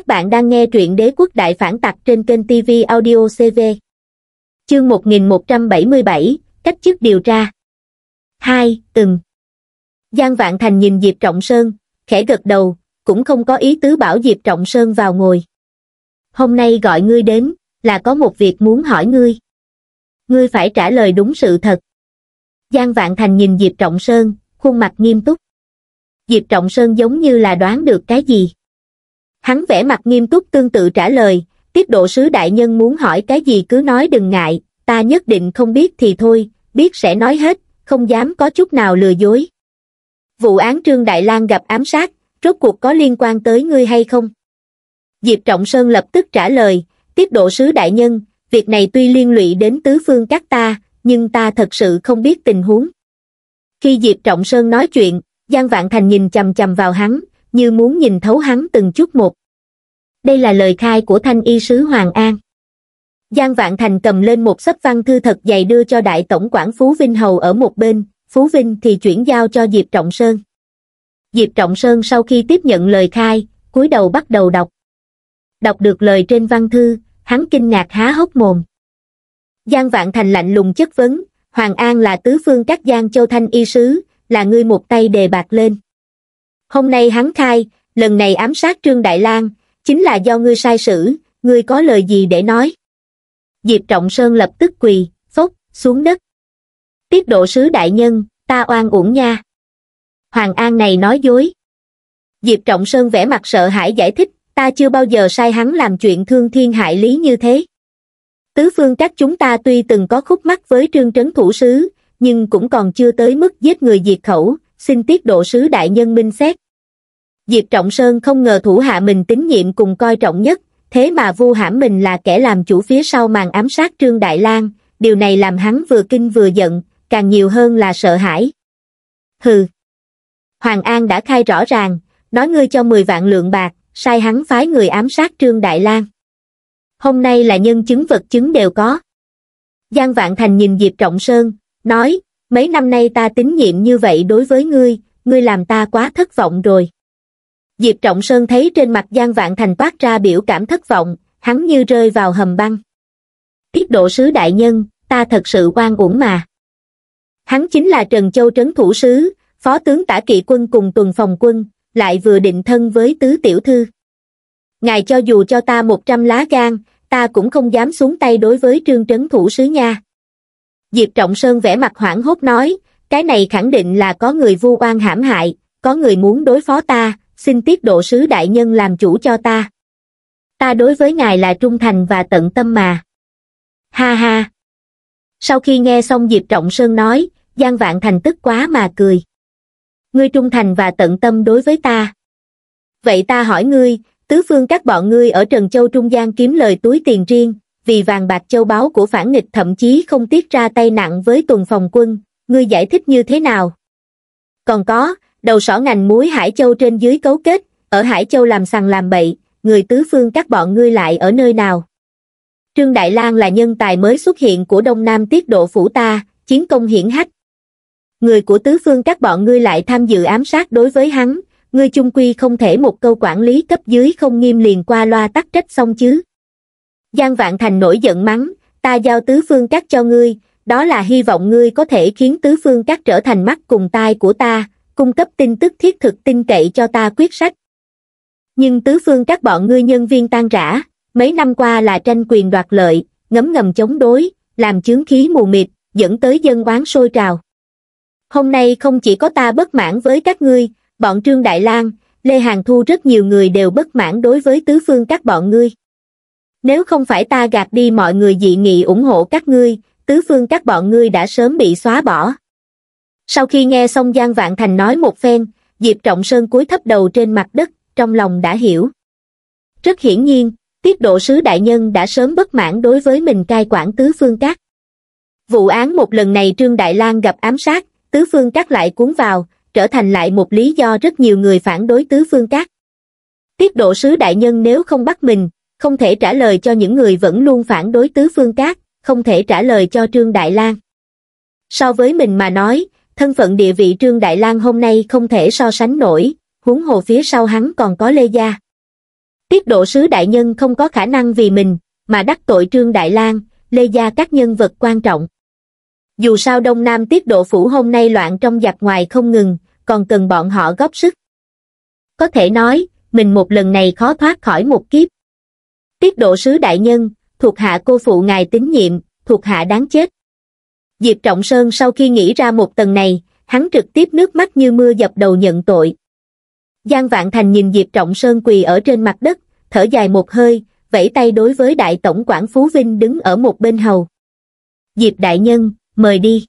Các bạn đang nghe truyện Đế quốc đại phản tặc trên kênh TV Audio CV. Chương 1177, cách chức điều tra. 2. Từng. Giang Vạn Thành nhìn Diệp Trọng Sơn, khẽ gật đầu, cũng không có ý tứ bảo Diệp Trọng Sơn vào ngồi. Hôm nay gọi ngươi đến, là có một việc muốn hỏi ngươi. Ngươi phải trả lời đúng sự thật. Giang Vạn Thành nhìn Diệp Trọng Sơn, khuôn mặt nghiêm túc. Diệp Trọng Sơn giống như là đoán được cái gì hắn vẻ mặt nghiêm túc tương tự trả lời tiết độ sứ đại nhân muốn hỏi cái gì cứ nói đừng ngại ta nhất định không biết thì thôi biết sẽ nói hết không dám có chút nào lừa dối vụ án trương đại lang gặp ám sát rốt cuộc có liên quan tới ngươi hay không diệp trọng sơn lập tức trả lời tiết độ sứ đại nhân việc này tuy liên lụy đến tứ phương các ta nhưng ta thật sự không biết tình huống khi diệp trọng sơn nói chuyện giang vạn thành nhìn chằm chằm vào hắn như muốn nhìn thấu hắn từng chút một đây là lời khai của thanh y sứ hoàng an giang vạn thành cầm lên một sấp văn thư thật dày đưa cho đại tổng quản phú vinh hầu ở một bên phú vinh thì chuyển giao cho diệp trọng sơn diệp trọng sơn sau khi tiếp nhận lời khai cúi đầu bắt đầu đọc đọc được lời trên văn thư hắn kinh ngạc há hốc mồm giang vạn thành lạnh lùng chất vấn hoàng an là tứ phương các giang châu thanh y sứ là ngươi một tay đề bạc lên hôm nay hắn khai lần này ám sát trương đại lang chính là do ngươi sai xử, ngươi có lời gì để nói diệp trọng sơn lập tức quỳ phốc xuống đất tiết độ sứ đại nhân ta oan uổng nha hoàng an này nói dối diệp trọng sơn vẻ mặt sợ hãi giải thích ta chưa bao giờ sai hắn làm chuyện thương thiên hại lý như thế tứ phương các chúng ta tuy từng có khúc mắc với trương trấn thủ sứ nhưng cũng còn chưa tới mức giết người diệt khẩu xin tiết độ sứ đại nhân minh xét. Diệp Trọng Sơn không ngờ thủ hạ mình tín nhiệm cùng coi trọng nhất, thế mà vu hãm mình là kẻ làm chủ phía sau màn ám sát Trương Đại Lang, điều này làm hắn vừa kinh vừa giận, càng nhiều hơn là sợ hãi. Hừ! Hoàng An đã khai rõ ràng, nói ngươi cho 10 vạn lượng bạc, sai hắn phái người ám sát Trương Đại Lang. Hôm nay là nhân chứng vật chứng đều có. Giang Vạn Thành nhìn Diệp Trọng Sơn, nói, mấy năm nay ta tín nhiệm như vậy đối với ngươi ngươi làm ta quá thất vọng rồi diệp trọng sơn thấy trên mặt giang vạn thành toát ra biểu cảm thất vọng hắn như rơi vào hầm băng tiết độ sứ đại nhân ta thật sự quan uổng mà hắn chính là trần châu trấn thủ sứ phó tướng tả kỵ quân cùng tuần phòng quân lại vừa định thân với tứ tiểu thư ngài cho dù cho ta một trăm lá gan ta cũng không dám xuống tay đối với trương trấn thủ sứ nha Diệp Trọng Sơn vẻ mặt hoảng hốt nói, cái này khẳng định là có người vu oan hãm hại, có người muốn đối phó ta, xin tiết độ sứ đại nhân làm chủ cho ta. Ta đối với ngài là trung thành và tận tâm mà. Ha ha! Sau khi nghe xong Diệp Trọng Sơn nói, Giang Vạn Thành tức quá mà cười. Ngươi trung thành và tận tâm đối với ta. Vậy ta hỏi ngươi, tứ phương các bọn ngươi ở Trần Châu Trung Giang kiếm lời túi tiền riêng, vì vàng bạc châu báu của phản nghịch thậm chí không tiết ra tay nặng với tuần phòng quân, ngươi giải thích như thế nào? Còn có, đầu sỏ ngành muối Hải Châu trên dưới cấu kết, ở Hải Châu làm sằng làm bậy, người tứ phương các bọn ngươi lại ở nơi nào? Trương Đại Lang là nhân tài mới xuất hiện của Đông Nam tiết độ phủ ta, chiến công hiển hách. Người của tứ phương các bọn ngươi lại tham dự ám sát đối với hắn, ngươi chung quy không thể một câu quản lý cấp dưới không nghiêm liền qua loa tắc trách xong chứ giang vạn thành nổi giận mắng ta giao tứ phương cắt cho ngươi đó là hy vọng ngươi có thể khiến tứ phương cắt trở thành mắt cùng tai của ta cung cấp tin tức thiết thực tin cậy cho ta quyết sách nhưng tứ phương các bọn ngươi nhân viên tan rã mấy năm qua là tranh quyền đoạt lợi ngấm ngầm chống đối làm chướng khí mù mịt dẫn tới dân quán sôi trào hôm nay không chỉ có ta bất mãn với các ngươi bọn trương đại lang lê hàng thu rất nhiều người đều bất mãn đối với tứ phương các bọn ngươi nếu không phải ta gạt đi mọi người dị nghị ủng hộ các ngươi, tứ phương các bọn ngươi đã sớm bị xóa bỏ. Sau khi nghe xong Giang Vạn Thành nói một phen, Diệp Trọng Sơn cúi thấp đầu trên mặt đất, trong lòng đã hiểu. Rất hiển nhiên, tiết độ sứ đại nhân đã sớm bất mãn đối với mình cai quản tứ phương các. Vụ án một lần này Trương Đại Lang gặp ám sát, tứ phương các lại cuốn vào, trở thành lại một lý do rất nhiều người phản đối tứ phương các. Tiết độ sứ đại nhân nếu không bắt mình, không thể trả lời cho những người vẫn luôn phản đối tứ phương cát, không thể trả lời cho Trương Đại Lang. So với mình mà nói, thân phận địa vị Trương Đại Lang hôm nay không thể so sánh nổi, huống hồ phía sau hắn còn có Lê Gia. Tiết độ sứ đại nhân không có khả năng vì mình, mà đắc tội Trương Đại Lang, Lê Gia các nhân vật quan trọng. Dù sao Đông Nam tiết độ phủ hôm nay loạn trong giặc ngoài không ngừng, còn cần bọn họ góp sức. Có thể nói, mình một lần này khó thoát khỏi một kiếp tiết độ sứ đại nhân, thuộc hạ cô phụ ngài tín nhiệm, thuộc hạ đáng chết. Diệp Trọng Sơn sau khi nghĩ ra một tầng này, hắn trực tiếp nước mắt như mưa dập đầu nhận tội. Giang Vạn Thành nhìn Diệp Trọng Sơn quỳ ở trên mặt đất, thở dài một hơi, vẫy tay đối với Đại Tổng quản Phú Vinh đứng ở một bên hầu. Diệp Đại Nhân, mời đi.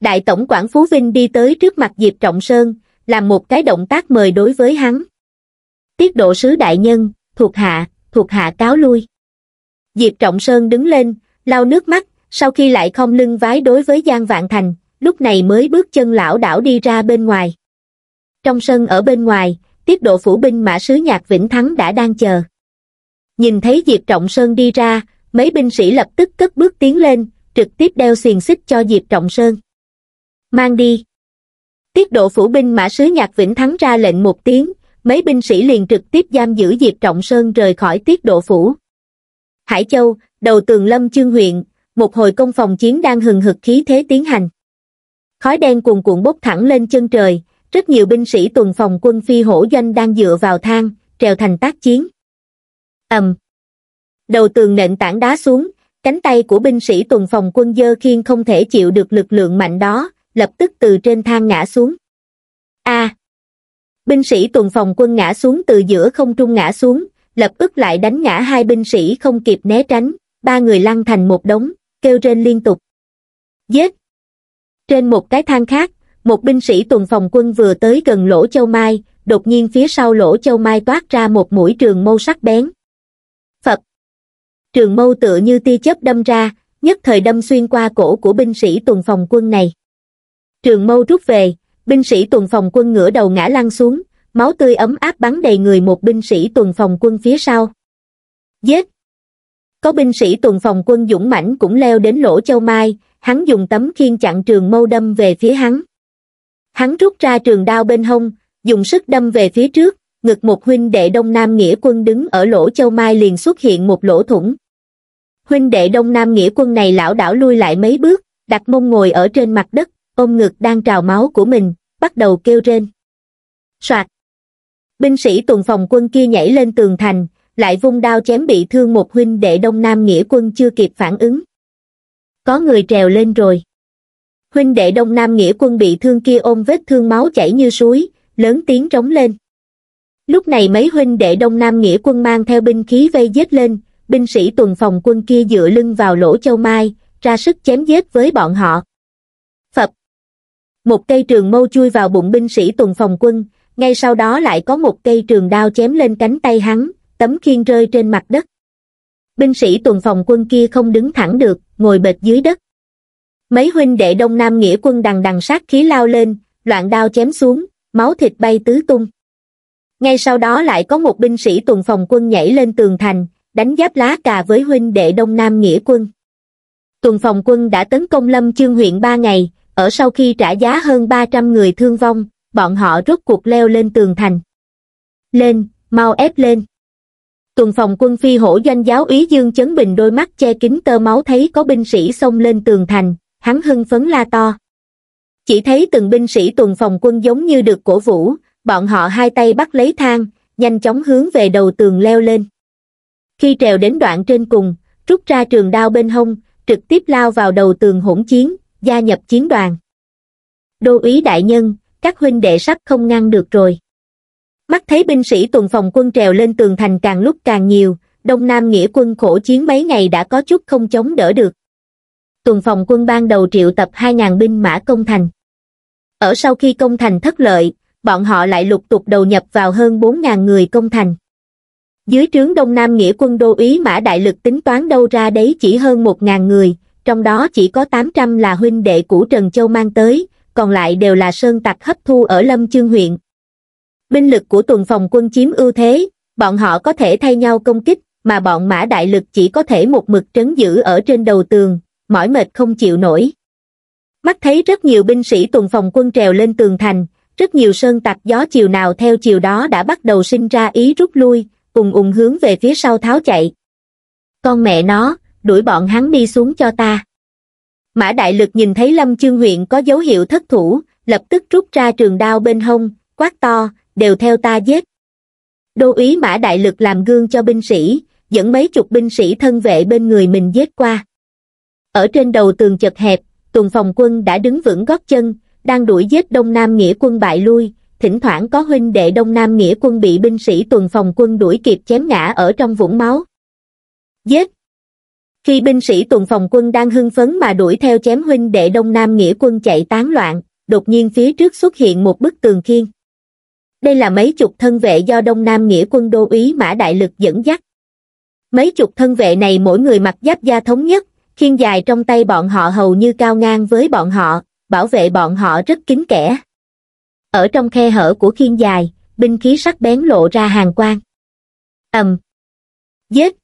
Đại Tổng quản Phú Vinh đi tới trước mặt Diệp Trọng Sơn, làm một cái động tác mời đối với hắn. Tiết độ sứ Đại Nhân, thuộc hạ, thuộc hạ cáo lui. Diệp Trọng Sơn đứng lên, lau nước mắt, sau khi lại không lưng vái đối với Giang Vạn Thành, lúc này mới bước chân lão đảo đi ra bên ngoài. Trong sân ở bên ngoài, tiết độ phủ binh mã sứ nhạc Vĩnh Thắng đã đang chờ. Nhìn thấy Diệp Trọng Sơn đi ra, mấy binh sĩ lập tức cất bước tiến lên, trực tiếp đeo xiềng xích cho Diệp Trọng Sơn. Mang đi. Tiết độ phủ binh mã sứ nhạc Vĩnh Thắng ra lệnh một tiếng, mấy binh sĩ liền trực tiếp giam giữ Diệp Trọng Sơn rời khỏi tiết độ phủ. Hải Châu, đầu tường lâm chương huyện, một hồi công phòng chiến đang hừng hực khí thế tiến hành. Khói đen cuồn cuộn bốc thẳng lên chân trời, rất nhiều binh sĩ tuần phòng quân phi hổ doanh đang dựa vào thang, trèo thành tác chiến. ầm, Đầu tường nện tảng đá xuống, cánh tay của binh sĩ tuần phòng quân dơ khiên không thể chịu được lực lượng mạnh đó, lập tức từ trên thang ngã xuống. A. À binh sĩ tuần phòng quân ngã xuống từ giữa không trung ngã xuống, lập tức lại đánh ngã hai binh sĩ không kịp né tránh, ba người lăn thành một đống, kêu rên liên tục. Giết! Trên một cái thang khác, một binh sĩ tuần phòng quân vừa tới gần lỗ châu mai, đột nhiên phía sau lỗ châu mai toát ra một mũi trường mâu sắc bén. Phật! Trường mâu tựa như tia chớp đâm ra, nhất thời đâm xuyên qua cổ của binh sĩ tuần phòng quân này. Trường mâu rút về, binh sĩ tuần phòng quân ngửa đầu ngã lăn xuống, máu tươi ấm áp bắn đầy người một binh sĩ tuần phòng quân phía sau. Giết! Có binh sĩ tuần phòng quân dũng mãnh cũng leo đến lỗ châu mai, hắn dùng tấm khiên chặn trường mâu đâm về phía hắn. Hắn rút ra trường đao bên hông, dùng sức đâm về phía trước, ngực một huynh đệ Đông Nam Nghĩa quân đứng ở lỗ châu mai liền xuất hiện một lỗ thủng. Huynh đệ Đông Nam Nghĩa quân này lão đảo lui lại mấy bước, đặt mông ngồi ở trên mặt đất, ôm ngực đang trào máu của mình, bắt đầu kêu rên. Soạt! Binh sĩ tuần phòng quân kia nhảy lên tường thành, lại vung đao chém bị thương một huynh đệ Đông Nam Nghĩa quân chưa kịp phản ứng. Có người trèo lên rồi. Huynh đệ Đông Nam Nghĩa quân bị thương kia ôm vết thương máu chảy như suối, lớn tiếng trống lên. Lúc này mấy huynh đệ Đông Nam Nghĩa quân mang theo binh khí vây giết lên, binh sĩ tuần phòng quân kia dựa lưng vào lỗ châu mai, ra sức chém giết với bọn họ một cây trường mâu chui vào bụng binh sĩ tuần phòng quân ngay sau đó lại có một cây trường đao chém lên cánh tay hắn tấm khiên rơi trên mặt đất binh sĩ tuần phòng quân kia không đứng thẳng được ngồi bệt dưới đất mấy huynh đệ đông nam nghĩa quân đằng đằng sát khí lao lên loạn đao chém xuống máu thịt bay tứ tung ngay sau đó lại có một binh sĩ tuần phòng quân nhảy lên tường thành đánh giáp lá cà với huynh đệ đông nam nghĩa quân tuần phòng quân đã tấn công lâm chương huyện ba ngày ở sau khi trả giá hơn 300 người thương vong, bọn họ rốt cuộc leo lên tường thành. Lên, mau ép lên. Tuần phòng quân phi hổ doanh giáo úy Dương Chấn Bình đôi mắt che kính tơ máu thấy có binh sĩ xông lên tường thành, hắn hưng phấn la to. Chỉ thấy từng binh sĩ tuần phòng quân giống như được cổ vũ, bọn họ hai tay bắt lấy thang, nhanh chóng hướng về đầu tường leo lên. Khi trèo đến đoạn trên cùng, rút ra trường đao bên hông, trực tiếp lao vào đầu tường hỗn chiến, gia nhập chiến đoàn. Đô úy đại nhân, các huynh đệ sắp không ngăn được rồi. Mắt thấy binh sĩ tuần phòng quân trèo lên tường thành càng lúc càng nhiều, Đông Nam nghĩa quân khổ chiến mấy ngày đã có chút không chống đỡ được. Tuần phòng quân ban đầu triệu tập 2.000 binh mã công thành. Ở sau khi công thành thất lợi, bọn họ lại lục tục đầu nhập vào hơn 4.000 người công thành. Dưới trướng Đông Nam nghĩa quân đô úy mã đại lực tính toán đâu ra đấy chỉ hơn 1.000 người, trong đó chỉ có 800 là huynh đệ của Trần Châu mang tới, còn lại đều là sơn tặc hấp thu ở Lâm Chương huyện. Binh lực của tuần phòng quân chiếm ưu thế, bọn họ có thể thay nhau công kích, mà bọn mã đại lực chỉ có thể một mực trấn giữ ở trên đầu tường, mỏi mệt không chịu nổi. Mắt thấy rất nhiều binh sĩ tuần phòng quân trèo lên tường thành, rất nhiều sơn tặc gió chiều nào theo chiều đó đã bắt đầu sinh ra ý rút lui, cùng ung hướng về phía sau tháo chạy. Con mẹ nó, đuổi bọn hắn đi xuống cho ta. Mã Đại Lực nhìn thấy Lâm Chương huyện có dấu hiệu thất thủ, lập tức rút ra trường đao bên hông, quát to, đều theo ta giết. Đô Ý Mã Đại Lực làm gương cho binh sĩ, dẫn mấy chục binh sĩ thân vệ bên người mình giết qua. Ở trên đầu tường chật hẹp, Tuần Phòng Quân đã đứng vững gót chân, đang đuổi giết Đông Nam Nghĩa quân bại lui, thỉnh thoảng có huynh đệ Đông Nam Nghĩa quân bị binh sĩ Tuần Phòng Quân đuổi kịp chém ngã ở trong vũng máu. Giết, khi binh sĩ tuần phòng quân đang hưng phấn mà đuổi theo chém huynh đệ đông nam nghĩa quân chạy tán loạn đột nhiên phía trước xuất hiện một bức tường khiên đây là mấy chục thân vệ do đông nam nghĩa quân đô úy mã đại lực dẫn dắt mấy chục thân vệ này mỗi người mặc giáp da thống nhất khiên dài trong tay bọn họ hầu như cao ngang với bọn họ bảo vệ bọn họ rất kín kẽ ở trong khe hở của khiên dài binh khí sắc bén lộ ra hàng quang ầm um. giết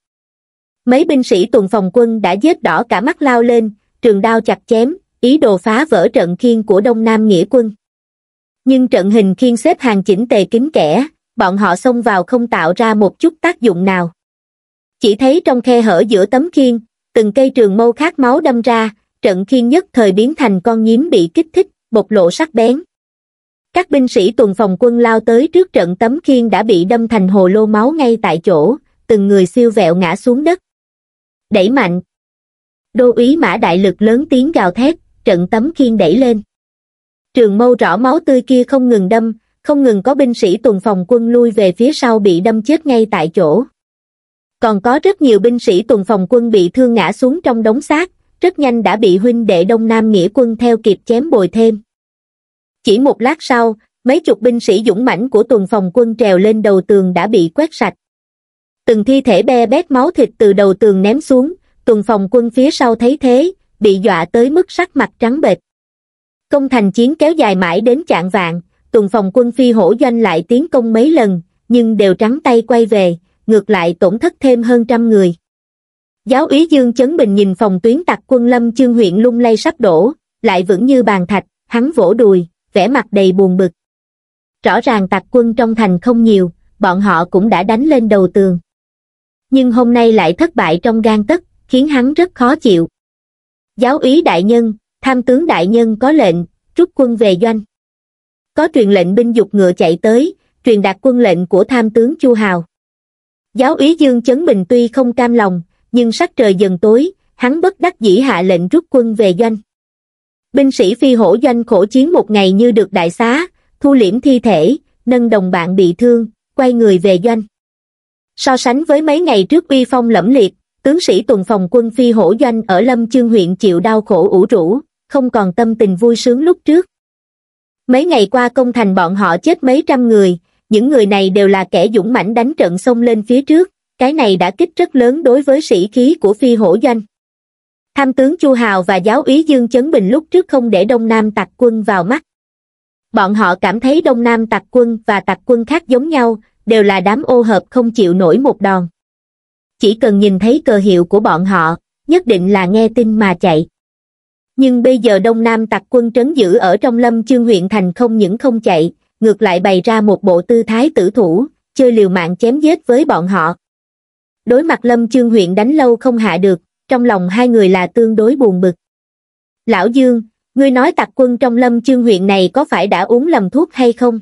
mấy binh sĩ tuần phòng quân đã giết đỏ cả mắt lao lên, trường đao chặt chém, ý đồ phá vỡ trận khiên của Đông Nam Nghĩa quân. Nhưng trận hình khiên xếp hàng chỉnh tề kín kẽ, bọn họ xông vào không tạo ra một chút tác dụng nào. Chỉ thấy trong khe hở giữa tấm khiên, từng cây trường mâu khát máu đâm ra, trận khiên nhất thời biến thành con nhím bị kích thích, bộc lộ sắc bén. Các binh sĩ tuần phòng quân lao tới trước trận tấm khiên đã bị đâm thành hồ lô máu ngay tại chỗ, từng người siêu vẹo ngã xuống đất đẩy mạnh đô úy mã đại lực lớn tiếng gào thét trận tấm khiên đẩy lên trường mâu rõ máu tươi kia không ngừng đâm không ngừng có binh sĩ tuần phòng quân lui về phía sau bị đâm chết ngay tại chỗ còn có rất nhiều binh sĩ tuần phòng quân bị thương ngã xuống trong đống xác rất nhanh đã bị huynh đệ đông nam nghĩa quân theo kịp chém bồi thêm chỉ một lát sau mấy chục binh sĩ dũng mãnh của tuần phòng quân trèo lên đầu tường đã bị quét sạch từng thi thể be bét máu thịt từ đầu tường ném xuống, tuần phòng quân phía sau thấy thế, bị dọa tới mức sắc mặt trắng bệch. Công thành chiến kéo dài mãi đến chạng vạn, tuần phòng quân phi hổ doanh lại tiến công mấy lần, nhưng đều trắng tay quay về, ngược lại tổn thất thêm hơn trăm người. Giáo úy Dương Chấn Bình nhìn phòng tuyến tặc quân lâm chương huyện lung lay sắp đổ, lại vững như bàn thạch, hắn vỗ đùi, vẻ mặt đầy buồn bực. Rõ ràng tặc quân trong thành không nhiều, bọn họ cũng đã đánh lên đầu tường nhưng hôm nay lại thất bại trong gan tất khiến hắn rất khó chịu giáo úy đại nhân tham tướng đại nhân có lệnh rút quân về doanh có truyền lệnh binh dục ngựa chạy tới truyền đạt quân lệnh của tham tướng chu hào giáo úy dương chấn bình tuy không cam lòng nhưng sắc trời dần tối hắn bất đắc dĩ hạ lệnh rút quân về doanh binh sĩ phi hổ doanh khổ chiến một ngày như được đại xá thu liễm thi thể nâng đồng bạn bị thương quay người về doanh So sánh với mấy ngày trước uy phong lẫm liệt, tướng sĩ tuần phòng quân phi hổ doanh ở Lâm Chương huyện chịu đau khổ ủ rũ, không còn tâm tình vui sướng lúc trước. Mấy ngày qua công thành bọn họ chết mấy trăm người, những người này đều là kẻ dũng mãnh đánh trận xông lên phía trước, cái này đã kích rất lớn đối với sĩ khí của phi hổ doanh. Tham tướng Chu Hào và giáo úy Dương Chấn Bình lúc trước không để Đông Nam tặc quân vào mắt. Bọn họ cảm thấy Đông Nam tặc quân và tặc quân khác giống nhau, đều là đám ô hợp không chịu nổi một đòn chỉ cần nhìn thấy cờ hiệu của bọn họ nhất định là nghe tin mà chạy nhưng bây giờ đông nam tặc quân trấn giữ ở trong lâm chương huyện thành không những không chạy ngược lại bày ra một bộ tư thái tử thủ chơi liều mạng chém giết với bọn họ đối mặt lâm chương huyện đánh lâu không hạ được trong lòng hai người là tương đối buồn bực lão dương ngươi nói tặc quân trong lâm chương huyện này có phải đã uống lầm thuốc hay không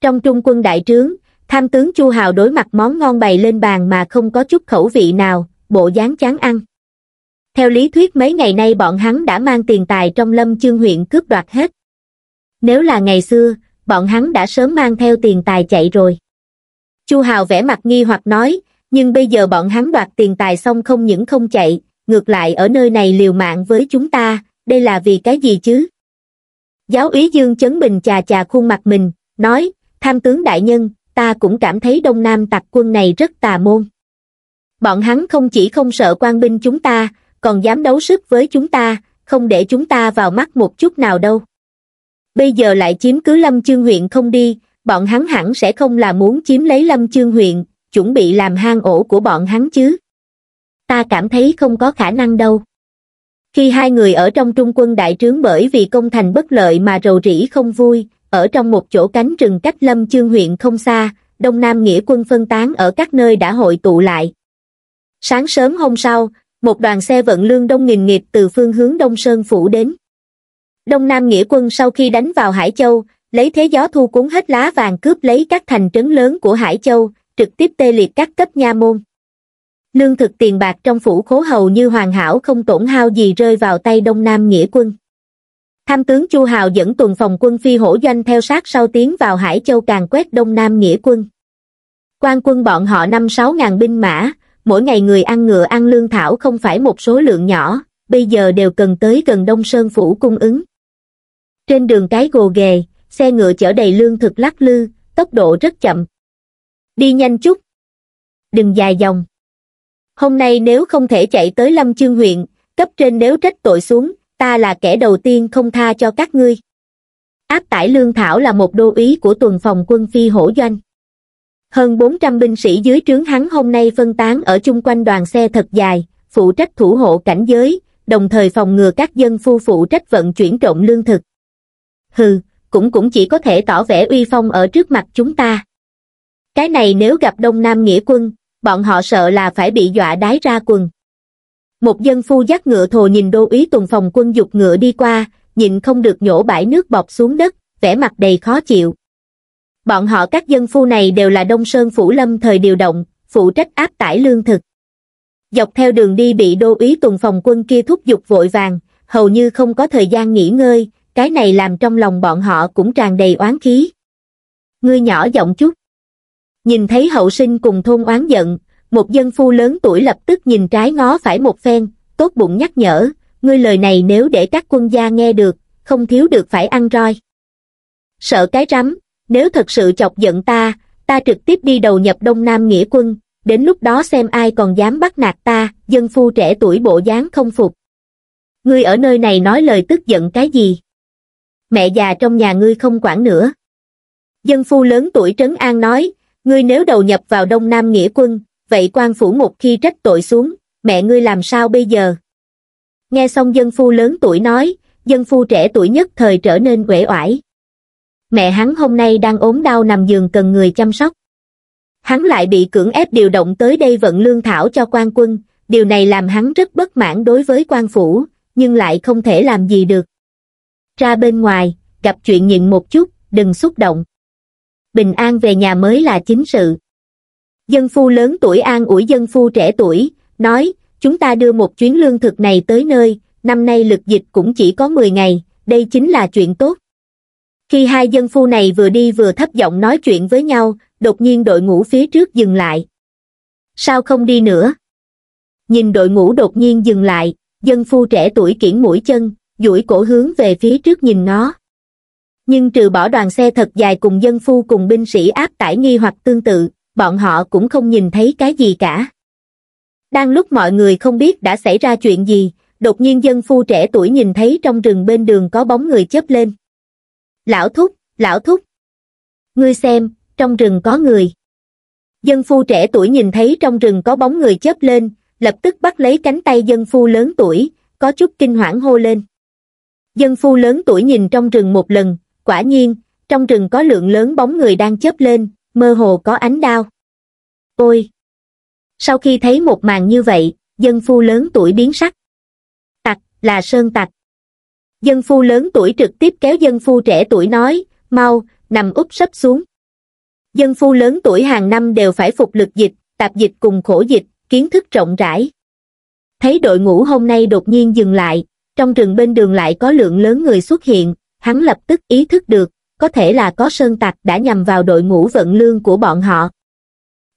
trong trung quân đại trướng tham tướng chu hào đối mặt món ngon bày lên bàn mà không có chút khẩu vị nào bộ dáng chán ăn theo lý thuyết mấy ngày nay bọn hắn đã mang tiền tài trong lâm chương huyện cướp đoạt hết nếu là ngày xưa bọn hắn đã sớm mang theo tiền tài chạy rồi chu hào vẻ mặt nghi hoặc nói nhưng bây giờ bọn hắn đoạt tiền tài xong không những không chạy ngược lại ở nơi này liều mạng với chúng ta đây là vì cái gì chứ giáo úy dương chấn bình chà chà khuôn mặt mình nói tham tướng đại nhân ta cũng cảm thấy đông nam tặc quân này rất tà môn. Bọn hắn không chỉ không sợ quan binh chúng ta, còn dám đấu sức với chúng ta, không để chúng ta vào mắt một chút nào đâu. Bây giờ lại chiếm cứ lâm chương huyện không đi, bọn hắn hẳn sẽ không là muốn chiếm lấy lâm chương huyện, chuẩn bị làm hang ổ của bọn hắn chứ. Ta cảm thấy không có khả năng đâu. Khi hai người ở trong trung quân đại trướng bởi vì công thành bất lợi mà rầu rĩ không vui, ở trong một chỗ cánh rừng cách lâm chương huyện không xa, Đông Nam nghĩa quân phân tán ở các nơi đã hội tụ lại. Sáng sớm hôm sau, một đoàn xe vận lương đông nghìn nghiệp từ phương hướng Đông Sơn Phủ đến. Đông Nam nghĩa quân sau khi đánh vào Hải Châu, lấy thế gió thu cuốn hết lá vàng cướp lấy các thành trấn lớn của Hải Châu, trực tiếp tê liệt các cấp nha môn. Lương thực tiền bạc trong phủ khố hầu như hoàn hảo không tổn hao gì rơi vào tay Đông Nam nghĩa quân tham tướng chu hào dẫn tuần phòng quân phi hổ doanh theo sát sau tiến vào hải châu càng quét đông nam nghĩa quân quan quân bọn họ năm sáu ngàn binh mã mỗi ngày người ăn ngựa ăn lương thảo không phải một số lượng nhỏ bây giờ đều cần tới gần đông sơn phủ cung ứng trên đường cái gồ ghề xe ngựa chở đầy lương thực lắc lư tốc độ rất chậm đi nhanh chút đừng dài dòng hôm nay nếu không thể chạy tới lâm chương huyện cấp trên nếu trách tội xuống ta là kẻ đầu tiên không tha cho các ngươi áp tải lương thảo là một đô úy của tuần phòng quân phi hổ doanh hơn 400 binh sĩ dưới trướng hắn hôm nay phân tán ở chung quanh đoàn xe thật dài phụ trách thủ hộ cảnh giới đồng thời phòng ngừa các dân phu phụ trách vận chuyển trộm lương thực hừ cũng cũng chỉ có thể tỏ vẻ uy phong ở trước mặt chúng ta cái này nếu gặp đông nam nghĩa quân bọn họ sợ là phải bị dọa đái ra quần một dân phu dắt ngựa thồ nhìn đô Ý Tùng phòng quân dục ngựa đi qua, nhìn không được nhổ bãi nước bọt xuống đất, vẻ mặt đầy khó chịu. Bọn họ các dân phu này đều là Đông Sơn Phủ Lâm thời điều động, phụ trách áp tải lương thực. Dọc theo đường đi bị đô Ý Tùng phòng quân kia thúc giục vội vàng, hầu như không có thời gian nghỉ ngơi, cái này làm trong lòng bọn họ cũng tràn đầy oán khí. Ngươi nhỏ giọng chút. Nhìn thấy hậu sinh cùng thôn oán giận, một dân phu lớn tuổi lập tức nhìn trái ngó phải một phen, tốt bụng nhắc nhở, ngươi lời này nếu để các quân gia nghe được, không thiếu được phải ăn roi. Sợ cái rắm, nếu thật sự chọc giận ta, ta trực tiếp đi đầu nhập Đông Nam Nghĩa quân, đến lúc đó xem ai còn dám bắt nạt ta, dân phu trẻ tuổi bộ dáng không phục. Ngươi ở nơi này nói lời tức giận cái gì? Mẹ già trong nhà ngươi không quản nữa. Dân phu lớn tuổi trấn an nói, ngươi nếu đầu nhập vào Đông Nam Nghĩa quân, vậy quan phủ một khi trách tội xuống mẹ ngươi làm sao bây giờ nghe xong dân phu lớn tuổi nói dân phu trẻ tuổi nhất thời trở nên uể oải mẹ hắn hôm nay đang ốm đau nằm giường cần người chăm sóc hắn lại bị cưỡng ép điều động tới đây vận lương thảo cho quan quân điều này làm hắn rất bất mãn đối với quan phủ nhưng lại không thể làm gì được ra bên ngoài gặp chuyện nhịn một chút đừng xúc động bình an về nhà mới là chính sự Dân phu lớn tuổi an ủi dân phu trẻ tuổi, nói, chúng ta đưa một chuyến lương thực này tới nơi, năm nay lực dịch cũng chỉ có 10 ngày, đây chính là chuyện tốt. Khi hai dân phu này vừa đi vừa thấp giọng nói chuyện với nhau, đột nhiên đội ngũ phía trước dừng lại. Sao không đi nữa? Nhìn đội ngũ đột nhiên dừng lại, dân phu trẻ tuổi kiển mũi chân, duỗi cổ hướng về phía trước nhìn nó. Nhưng trừ bỏ đoàn xe thật dài cùng dân phu cùng binh sĩ áp tải nghi hoặc tương tự, bọn họ cũng không nhìn thấy cái gì cả. Đang lúc mọi người không biết đã xảy ra chuyện gì, đột nhiên dân phu trẻ tuổi nhìn thấy trong rừng bên đường có bóng người chớp lên. Lão thúc, lão thúc. Ngươi xem, trong rừng có người. Dân phu trẻ tuổi nhìn thấy trong rừng có bóng người chớp lên, lập tức bắt lấy cánh tay dân phu lớn tuổi, có chút kinh hoảng hô lên. Dân phu lớn tuổi nhìn trong rừng một lần, quả nhiên, trong rừng có lượng lớn bóng người đang chớp lên, mơ hồ có ánh đao. Ôi! Sau khi thấy một màn như vậy, dân phu lớn tuổi biến sắc. Tặc, là sơn tặc. Dân phu lớn tuổi trực tiếp kéo dân phu trẻ tuổi nói, mau, nằm úp sấp xuống. Dân phu lớn tuổi hàng năm đều phải phục lực dịch, tạp dịch cùng khổ dịch, kiến thức rộng rãi. Thấy đội ngũ hôm nay đột nhiên dừng lại, trong rừng bên đường lại có lượng lớn người xuất hiện, hắn lập tức ý thức được có thể là có sơn tặc đã nhằm vào đội ngũ vận lương của bọn họ.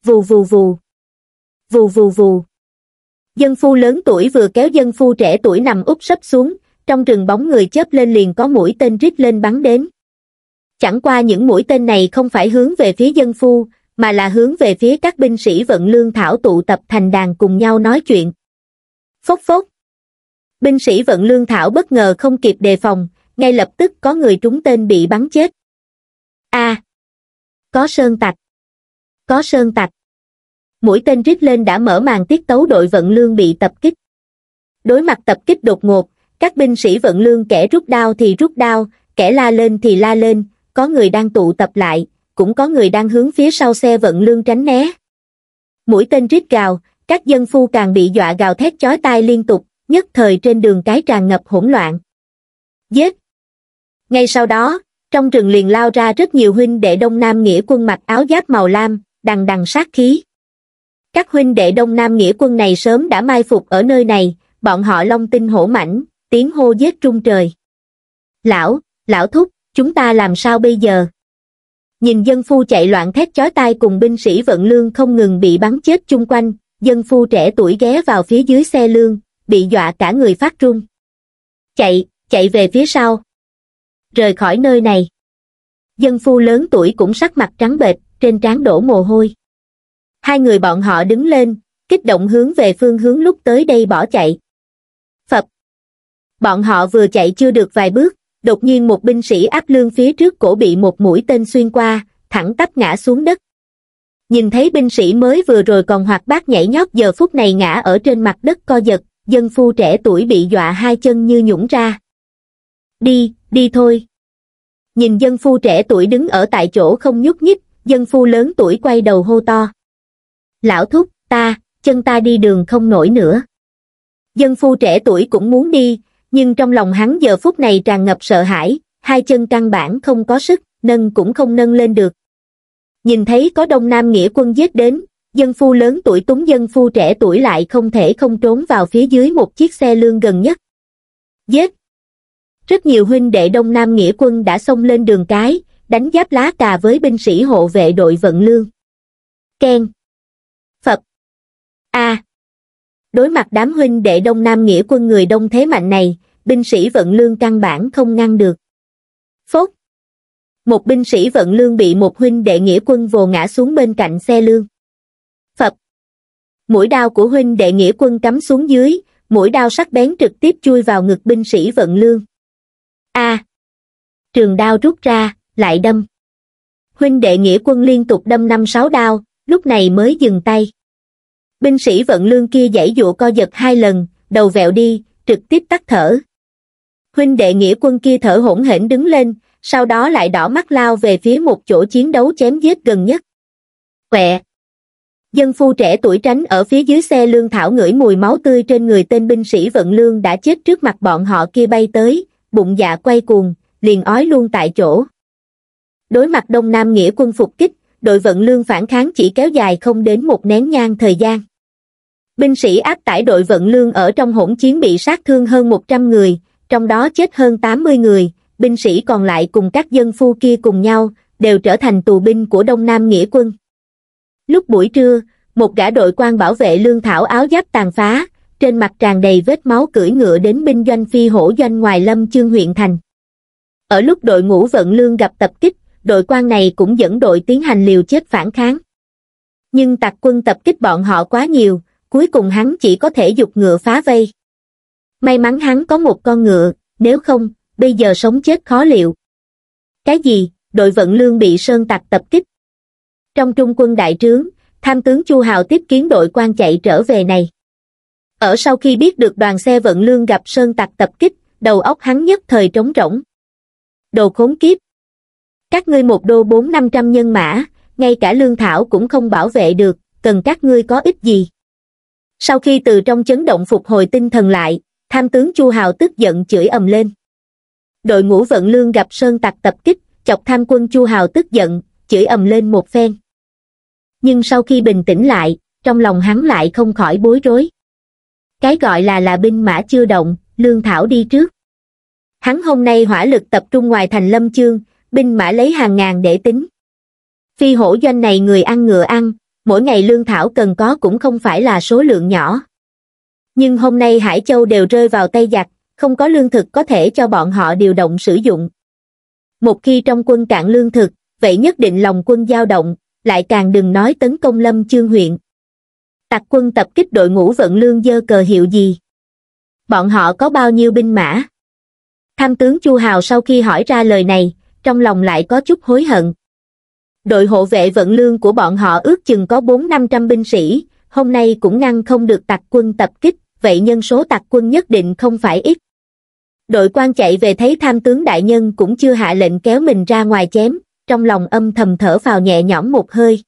Vù vù vù. Vù vù vù. Dân phu lớn tuổi vừa kéo dân phu trẻ tuổi nằm úp sấp xuống, trong rừng bóng người chớp lên liền có mũi tên rít lên bắn đến. Chẳng qua những mũi tên này không phải hướng về phía dân phu, mà là hướng về phía các binh sĩ vận lương thảo tụ tập thành đàn cùng nhau nói chuyện. Phốc phốc. Binh sĩ vận lương thảo bất ngờ không kịp đề phòng, ngay lập tức có người trúng tên bị bắn chết. A. có sơn tặc. Có sơn tặc. Mũi tên rít lên đã mở màn tiết tấu đội vận lương bị tập kích. Đối mặt tập kích đột ngột, các binh sĩ vận lương kẻ rút đao thì rút đao, kẻ la lên thì la lên, có người đang tụ tập lại, cũng có người đang hướng phía sau xe vận lương tránh né. Mũi tên rít gào, các dân phu càng bị dọa gào thét chói tai liên tục, nhất thời trên đường cái tràn ngập hỗn loạn. Giết, ngay sau đó, trong rừng liền lao ra rất nhiều huynh đệ Đông Nam Nghĩa quân mặc áo giáp màu lam, đằng đằng sát khí. Các huynh đệ Đông Nam Nghĩa quân này sớm đã mai phục ở nơi này, bọn họ long tinh hổ mảnh, tiếng hô giết trung trời. Lão, lão thúc, chúng ta làm sao bây giờ? Nhìn dân phu chạy loạn thét chói tai cùng binh sĩ vận lương không ngừng bị bắn chết chung quanh, dân phu trẻ tuổi ghé vào phía dưới xe lương, bị dọa cả người phát run. Chạy, chạy về phía sau, rời khỏi nơi này. Dân phu lớn tuổi cũng sắc mặt trắng bệch, trên trán đổ mồ hôi. Hai người bọn họ đứng lên, kích động hướng về phương hướng lúc tới đây bỏ chạy. Phật! Bọn họ vừa chạy chưa được vài bước, đột nhiên một binh sĩ áp lương phía trước cổ bị một mũi tên xuyên qua, thẳng tắp ngã xuống đất. Nhìn thấy binh sĩ mới vừa rồi còn hoạt bát nhảy nhót giờ phút này ngã ở trên mặt đất co giật, dân phu trẻ tuổi bị dọa hai chân như nhũng ra. Đi, đi thôi. Nhìn dân phu trẻ tuổi đứng ở tại chỗ không nhúc nhích, dân phu lớn tuổi quay đầu hô to. Lão thúc, ta, chân ta đi đường không nổi nữa. Dân phu trẻ tuổi cũng muốn đi, nhưng trong lòng hắn giờ phút này tràn ngập sợ hãi, hai chân căn bản không có sức, nâng cũng không nâng lên được. Nhìn thấy có đông nam nghĩa quân giết đến, dân phu lớn tuổi túng dân phu trẻ tuổi lại không thể không trốn vào phía dưới một chiếc xe lương gần nhất. Giết, rất nhiều huynh đệ Đông Nam Nghĩa quân đã xông lên đường cái, đánh giáp lá cà với binh sĩ hộ vệ đội vận lương. Ken. Phật. A. Đối mặt đám huynh đệ Đông Nam Nghĩa quân người Đông thế mạnh này, binh sĩ vận lương căn bản không ngăn được. Phốt. Một binh sĩ vận lương bị một huynh đệ nghĩa quân vồ ngã xuống bên cạnh xe lương. Phật. Mũi đao của huynh đệ nghĩa quân cắm xuống dưới, mũi đao sắc bén trực tiếp chui vào ngực binh sĩ vận lương a à, trường đao rút ra lại đâm huynh đệ nghĩa quân liên tục đâm năm sáu đao lúc này mới dừng tay binh sĩ vận lương kia giãy dụa co giật hai lần đầu vẹo đi trực tiếp tắt thở huynh đệ nghĩa quân kia thở hổn hển đứng lên sau đó lại đỏ mắt lao về phía một chỗ chiến đấu chém giết gần nhất quẹ dân phu trẻ tuổi tránh ở phía dưới xe lương thảo ngửi mùi máu tươi trên người tên binh sĩ vận lương đã chết trước mặt bọn họ kia bay tới bụng dạ quay cuồng, liền ói luôn tại chỗ. Đối mặt Đông Nam Nghĩa quân phục kích, đội vận lương phản kháng chỉ kéo dài không đến một nén nhang thời gian. Binh sĩ áp tải đội vận lương ở trong hỗn chiến bị sát thương hơn 100 người, trong đó chết hơn 80 người, binh sĩ còn lại cùng các dân phu kia cùng nhau, đều trở thành tù binh của Đông Nam Nghĩa quân. Lúc buổi trưa, một gã đội quan bảo vệ lương thảo áo giáp tàn phá, trên mặt tràn đầy vết máu cưỡi ngựa đến binh doanh phi hổ doanh ngoài lâm chương huyện thành. Ở lúc đội ngũ vận lương gặp tập kích, đội quan này cũng dẫn đội tiến hành liều chết phản kháng. Nhưng tặc quân tập kích bọn họ quá nhiều, cuối cùng hắn chỉ có thể dục ngựa phá vây. May mắn hắn có một con ngựa, nếu không, bây giờ sống chết khó liệu. Cái gì, đội vận lương bị sơn tặc tập kích? Trong trung quân đại trướng, tham tướng Chu Hào tiếp kiến đội quan chạy trở về này. Ở sau khi biết được đoàn xe vận lương gặp Sơn Tặc tập kích, đầu óc hắn nhất thời trống rỗng. Đồ khốn kiếp! Các ngươi một đô bốn năm trăm nhân mã, ngay cả lương thảo cũng không bảo vệ được, cần các ngươi có ích gì. Sau khi từ trong chấn động phục hồi tinh thần lại, tham tướng Chu Hào tức giận chửi ầm lên. Đội ngũ vận lương gặp Sơn Tặc tập kích, chọc tham quân Chu Hào tức giận, chửi ầm lên một phen. Nhưng sau khi bình tĩnh lại, trong lòng hắn lại không khỏi bối rối. Cái gọi là là binh mã chưa động, lương thảo đi trước. Hắn hôm nay hỏa lực tập trung ngoài thành lâm chương, binh mã lấy hàng ngàn để tính. Phi hổ doanh này người ăn ngựa ăn, mỗi ngày lương thảo cần có cũng không phải là số lượng nhỏ. Nhưng hôm nay Hải Châu đều rơi vào tay giặc, không có lương thực có thể cho bọn họ điều động sử dụng. Một khi trong quân cạn lương thực, vậy nhất định lòng quân dao động, lại càng đừng nói tấn công lâm chương huyện tặc quân tập kích đội ngũ vận lương dơ cờ hiệu gì bọn họ có bao nhiêu binh mã tham tướng chu hào sau khi hỏi ra lời này trong lòng lại có chút hối hận đội hộ vệ vận lương của bọn họ ước chừng có bốn năm trăm binh sĩ hôm nay cũng ngăn không được tặc quân tập kích vậy nhân số tặc quân nhất định không phải ít đội quan chạy về thấy tham tướng đại nhân cũng chưa hạ lệnh kéo mình ra ngoài chém trong lòng âm thầm thở vào nhẹ nhõm một hơi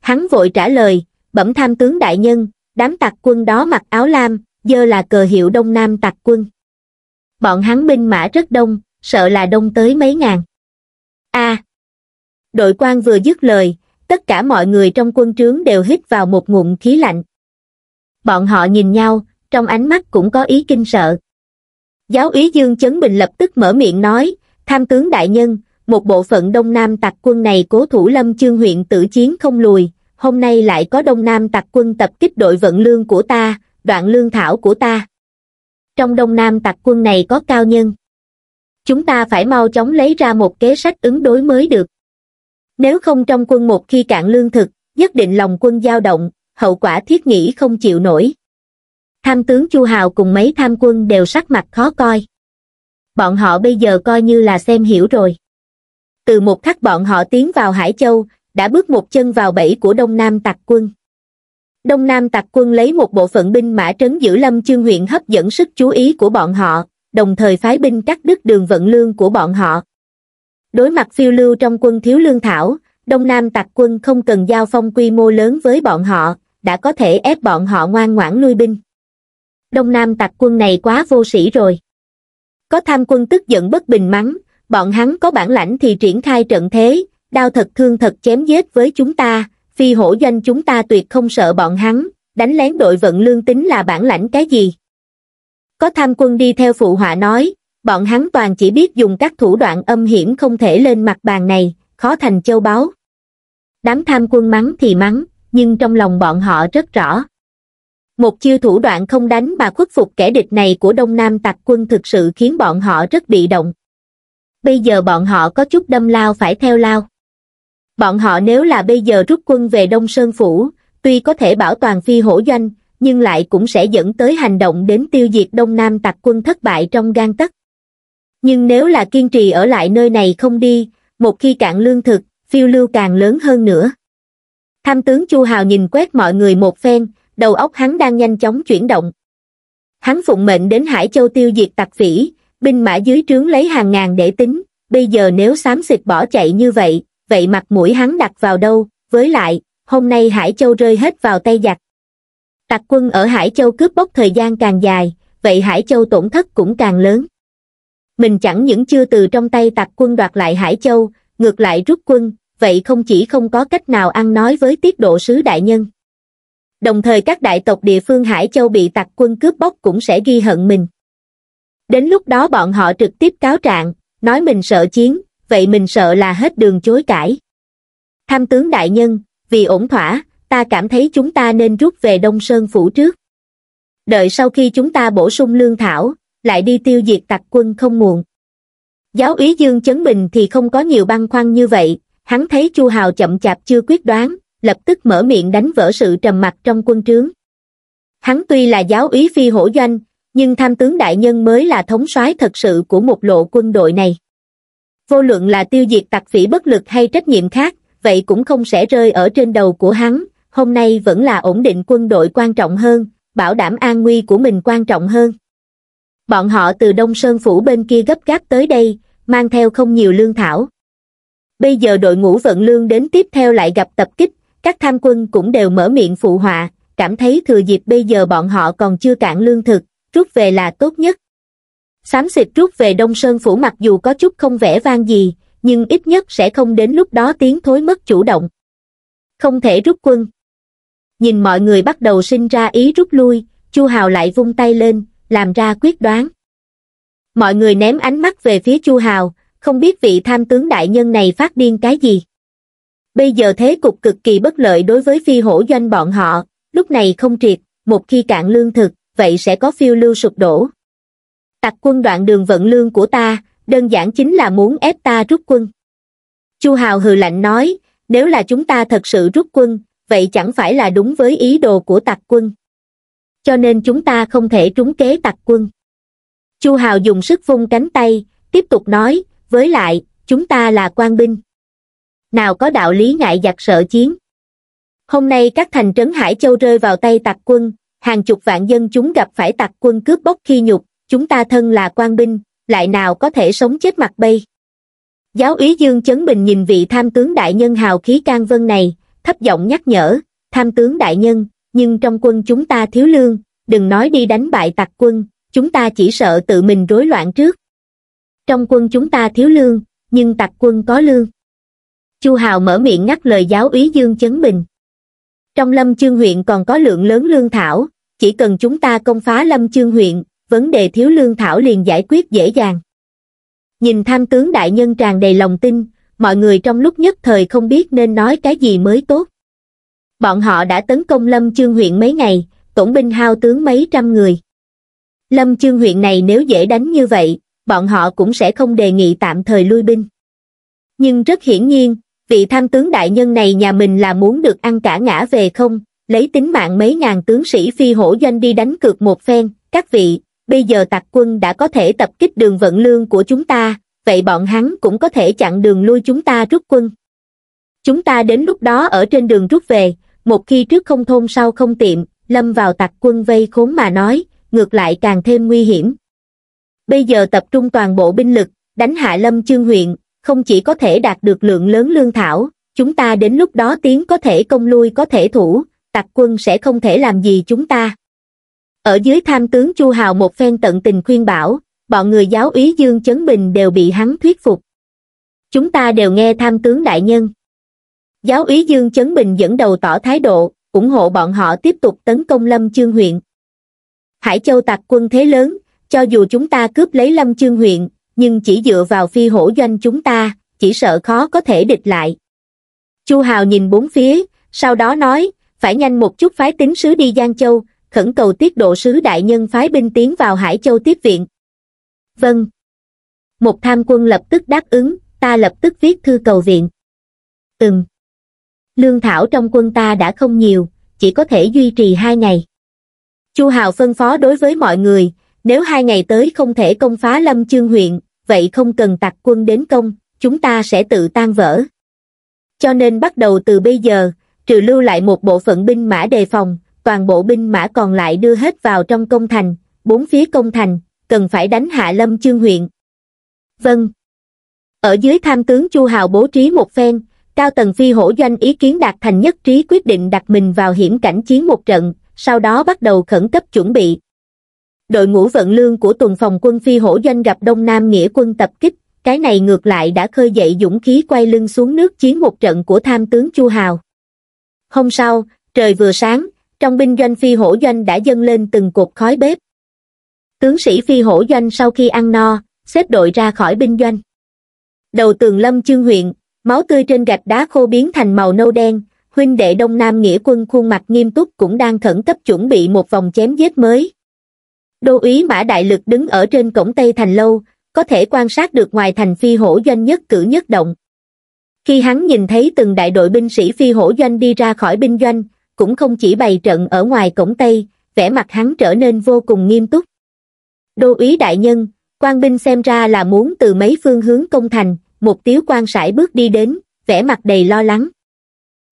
hắn vội trả lời bẩm tham tướng đại nhân đám tặc quân đó mặc áo lam dơ là cờ hiệu đông nam tặc quân bọn hắn binh mã rất đông sợ là đông tới mấy ngàn a đội quan vừa dứt lời tất cả mọi người trong quân trướng đều hít vào một ngụm khí lạnh bọn họ nhìn nhau trong ánh mắt cũng có ý kinh sợ giáo úy dương chấn bình lập tức mở miệng nói tham tướng đại nhân một bộ phận đông nam tặc quân này cố thủ lâm chương huyện tử chiến không lùi hôm nay lại có đông nam tặc quân tập kích đội vận lương của ta đoạn lương thảo của ta trong đông nam tặc quân này có cao nhân chúng ta phải mau chóng lấy ra một kế sách ứng đối mới được nếu không trong quân một khi cạn lương thực nhất định lòng quân dao động hậu quả thiết nghĩ không chịu nổi tham tướng chu hào cùng mấy tham quân đều sắc mặt khó coi bọn họ bây giờ coi như là xem hiểu rồi từ một khắc bọn họ tiến vào hải châu đã bước một chân vào bẫy của Đông Nam Tạc Quân. Đông Nam Tạc Quân lấy một bộ phận binh mã trấn giữ Lâm Chương huyện hấp dẫn sức chú ý của bọn họ, đồng thời phái binh cắt đứt đường vận lương của bọn họ. Đối mặt phiêu lưu trong quân thiếu lương thảo, Đông Nam Tạc Quân không cần giao phong quy mô lớn với bọn họ, đã có thể ép bọn họ ngoan ngoãn lui binh. Đông Nam Tạc Quân này quá vô sĩ rồi. Có tham quân tức giận bất bình mắng, bọn hắn có bản lãnh thì triển khai trận thế, đao thật thương thật chém giết với chúng ta phi hổ doanh chúng ta tuyệt không sợ bọn hắn đánh lén đội vận lương tính là bản lãnh cái gì có tham quân đi theo phụ họa nói bọn hắn toàn chỉ biết dùng các thủ đoạn âm hiểm không thể lên mặt bàn này khó thành châu báu đám tham quân mắng thì mắng nhưng trong lòng bọn họ rất rõ một chiêu thủ đoạn không đánh mà khuất phục kẻ địch này của đông nam tặc quân thực sự khiến bọn họ rất bị động bây giờ bọn họ có chút đâm lao phải theo lao Bọn họ nếu là bây giờ rút quân về Đông Sơn Phủ, tuy có thể bảo toàn phi hổ doanh, nhưng lại cũng sẽ dẫn tới hành động đến tiêu diệt Đông Nam tặc quân thất bại trong gan tất Nhưng nếu là kiên trì ở lại nơi này không đi, một khi cạn lương thực, phiêu lưu càng lớn hơn nữa. Tham tướng Chu Hào nhìn quét mọi người một phen, đầu óc hắn đang nhanh chóng chuyển động. Hắn phụng mệnh đến Hải Châu tiêu diệt tặc phỉ, binh mã dưới trướng lấy hàng ngàn để tính, bây giờ nếu xám xịt bỏ chạy như vậy, vậy mặt mũi hắn đặt vào đâu với lại hôm nay hải châu rơi hết vào tay giặc tặc quân ở hải châu cướp bóc thời gian càng dài vậy hải châu tổn thất cũng càng lớn mình chẳng những chưa từ trong tay tặc quân đoạt lại hải châu ngược lại rút quân vậy không chỉ không có cách nào ăn nói với tiết độ sứ đại nhân đồng thời các đại tộc địa phương hải châu bị tặc quân cướp bóc cũng sẽ ghi hận mình đến lúc đó bọn họ trực tiếp cáo trạng nói mình sợ chiến vậy mình sợ là hết đường chối cãi. Tham tướng đại nhân, vì ổn thỏa, ta cảm thấy chúng ta nên rút về Đông Sơn Phủ trước. Đợi sau khi chúng ta bổ sung lương thảo, lại đi tiêu diệt tặc quân không muộn. Giáo úy Dương Chấn Bình thì không có nhiều băn khoăn như vậy, hắn thấy Chu Hào chậm chạp chưa quyết đoán, lập tức mở miệng đánh vỡ sự trầm mặc trong quân trướng. Hắn tuy là giáo úy phi hổ doanh, nhưng tham tướng đại nhân mới là thống soái thật sự của một lộ quân đội này vô luận là tiêu diệt tặc phỉ bất lực hay trách nhiệm khác, vậy cũng không sẽ rơi ở trên đầu của hắn, hôm nay vẫn là ổn định quân đội quan trọng hơn, bảo đảm an nguy của mình quan trọng hơn. Bọn họ từ Đông Sơn Phủ bên kia gấp gáp tới đây, mang theo không nhiều lương thảo. Bây giờ đội ngũ vận lương đến tiếp theo lại gặp tập kích, các tham quân cũng đều mở miệng phụ họa, cảm thấy thừa dịp bây giờ bọn họ còn chưa cạn lương thực, rút về là tốt nhất xám xịt rút về Đông Sơn Phủ mặc dù có chút không vẻ vang gì, nhưng ít nhất sẽ không đến lúc đó tiếng thối mất chủ động. Không thể rút quân. Nhìn mọi người bắt đầu sinh ra ý rút lui, Chu Hào lại vung tay lên, làm ra quyết đoán. Mọi người ném ánh mắt về phía Chu Hào, không biết vị tham tướng đại nhân này phát điên cái gì. Bây giờ thế cục cực kỳ bất lợi đối với phi hổ doanh bọn họ, lúc này không triệt, một khi cạn lương thực, vậy sẽ có phiêu lưu sụp đổ tặc quân đoạn đường vận lương của ta đơn giản chính là muốn ép ta rút quân chu hào hừ lạnh nói nếu là chúng ta thật sự rút quân vậy chẳng phải là đúng với ý đồ của tặc quân cho nên chúng ta không thể trúng kế tặc quân chu hào dùng sức vung cánh tay tiếp tục nói với lại chúng ta là quan binh nào có đạo lý ngại giặc sợ chiến hôm nay các thành trấn hải châu rơi vào tay tặc quân hàng chục vạn dân chúng gặp phải tặc quân cướp bóc khi nhục chúng ta thân là quan binh lại nào có thể sống chết mặt bay giáo úy dương chấn bình nhìn vị tham tướng đại nhân hào khí can vân này thấp giọng nhắc nhở tham tướng đại nhân nhưng trong quân chúng ta thiếu lương đừng nói đi đánh bại tặc quân chúng ta chỉ sợ tự mình rối loạn trước trong quân chúng ta thiếu lương nhưng tặc quân có lương chu hào mở miệng ngắt lời giáo úy dương chấn bình trong lâm chương huyện còn có lượng lớn lương thảo chỉ cần chúng ta công phá lâm chương huyện vấn đề thiếu lương thảo liền giải quyết dễ dàng. Nhìn tham tướng đại nhân tràn đầy lòng tin, mọi người trong lúc nhất thời không biết nên nói cái gì mới tốt. Bọn họ đã tấn công Lâm Chương huyện mấy ngày, tổn binh hao tướng mấy trăm người. Lâm Chương huyện này nếu dễ đánh như vậy, bọn họ cũng sẽ không đề nghị tạm thời lui binh. Nhưng rất hiển nhiên, vị tham tướng đại nhân này nhà mình là muốn được ăn cả ngã về không, lấy tính mạng mấy ngàn tướng sĩ phi hổ doanh đi đánh cược một phen, các vị, bây giờ tặc quân đã có thể tập kích đường vận lương của chúng ta vậy bọn hắn cũng có thể chặn đường lui chúng ta rút quân chúng ta đến lúc đó ở trên đường rút về một khi trước không thôn sau không tiệm lâm vào tặc quân vây khốn mà nói ngược lại càng thêm nguy hiểm bây giờ tập trung toàn bộ binh lực đánh hạ lâm chương huyện không chỉ có thể đạt được lượng lớn lương thảo chúng ta đến lúc đó tiến có thể công lui có thể thủ tặc quân sẽ không thể làm gì chúng ta ở dưới tham tướng Chu Hào một phen tận tình khuyên bảo, bọn người giáo úy Dương Chấn Bình đều bị hắn thuyết phục. Chúng ta đều nghe tham tướng đại nhân. Giáo úy Dương Chấn Bình dẫn đầu tỏ thái độ, ủng hộ bọn họ tiếp tục tấn công Lâm Chương huyện. Hải Châu tạc quân thế lớn, cho dù chúng ta cướp lấy Lâm Chương huyện, nhưng chỉ dựa vào phi hổ doanh chúng ta, chỉ sợ khó có thể địch lại. Chu Hào nhìn bốn phía, sau đó nói, phải nhanh một chút phái tín sứ đi Giang Châu, khẩn cầu tiết độ sứ đại nhân phái binh tiến vào Hải Châu tiếp viện. Vâng. Một tham quân lập tức đáp ứng, ta lập tức viết thư cầu viện. Ừm. Lương thảo trong quân ta đã không nhiều, chỉ có thể duy trì hai ngày. Chu Hào phân phó đối với mọi người, nếu hai ngày tới không thể công phá lâm chương huyện, vậy không cần tặc quân đến công, chúng ta sẽ tự tan vỡ. Cho nên bắt đầu từ bây giờ, trừ lưu lại một bộ phận binh mã đề phòng, toàn bộ binh mã còn lại đưa hết vào trong công thành, bốn phía công thành, cần phải đánh hạ lâm chương huyện. Vâng. Ở dưới tham tướng Chu Hào bố trí một phen, cao tầng phi hổ doanh ý kiến đạt thành nhất trí quyết định đặt mình vào hiểm cảnh chiến một trận, sau đó bắt đầu khẩn cấp chuẩn bị. Đội ngũ vận lương của tuần phòng quân phi hổ doanh gặp Đông Nam nghĩa quân tập kích, cái này ngược lại đã khơi dậy dũng khí quay lưng xuống nước chiến một trận của tham tướng Chu Hào. Hôm sau, trời vừa sáng, trong binh doanh phi hổ doanh đã dâng lên từng cột khói bếp. Tướng sĩ phi hổ doanh sau khi ăn no, xếp đội ra khỏi binh doanh. Đầu tường lâm chương huyện, máu tươi trên gạch đá khô biến thành màu nâu đen, huynh đệ Đông Nam Nghĩa quân khuôn mặt nghiêm túc cũng đang khẩn cấp chuẩn bị một vòng chém giết mới. Đô úy Mã Đại Lực đứng ở trên cổng Tây Thành Lâu, có thể quan sát được ngoài thành phi hổ doanh nhất cử nhất động. Khi hắn nhìn thấy từng đại đội binh sĩ phi hổ doanh đi ra khỏi binh doanh, cũng không chỉ bày trận ở ngoài cổng Tây, vẻ mặt hắn trở nên vô cùng nghiêm túc. Đô úy đại nhân, quan binh xem ra là muốn từ mấy phương hướng công thành, một tiếu quan sải bước đi đến, vẻ mặt đầy lo lắng.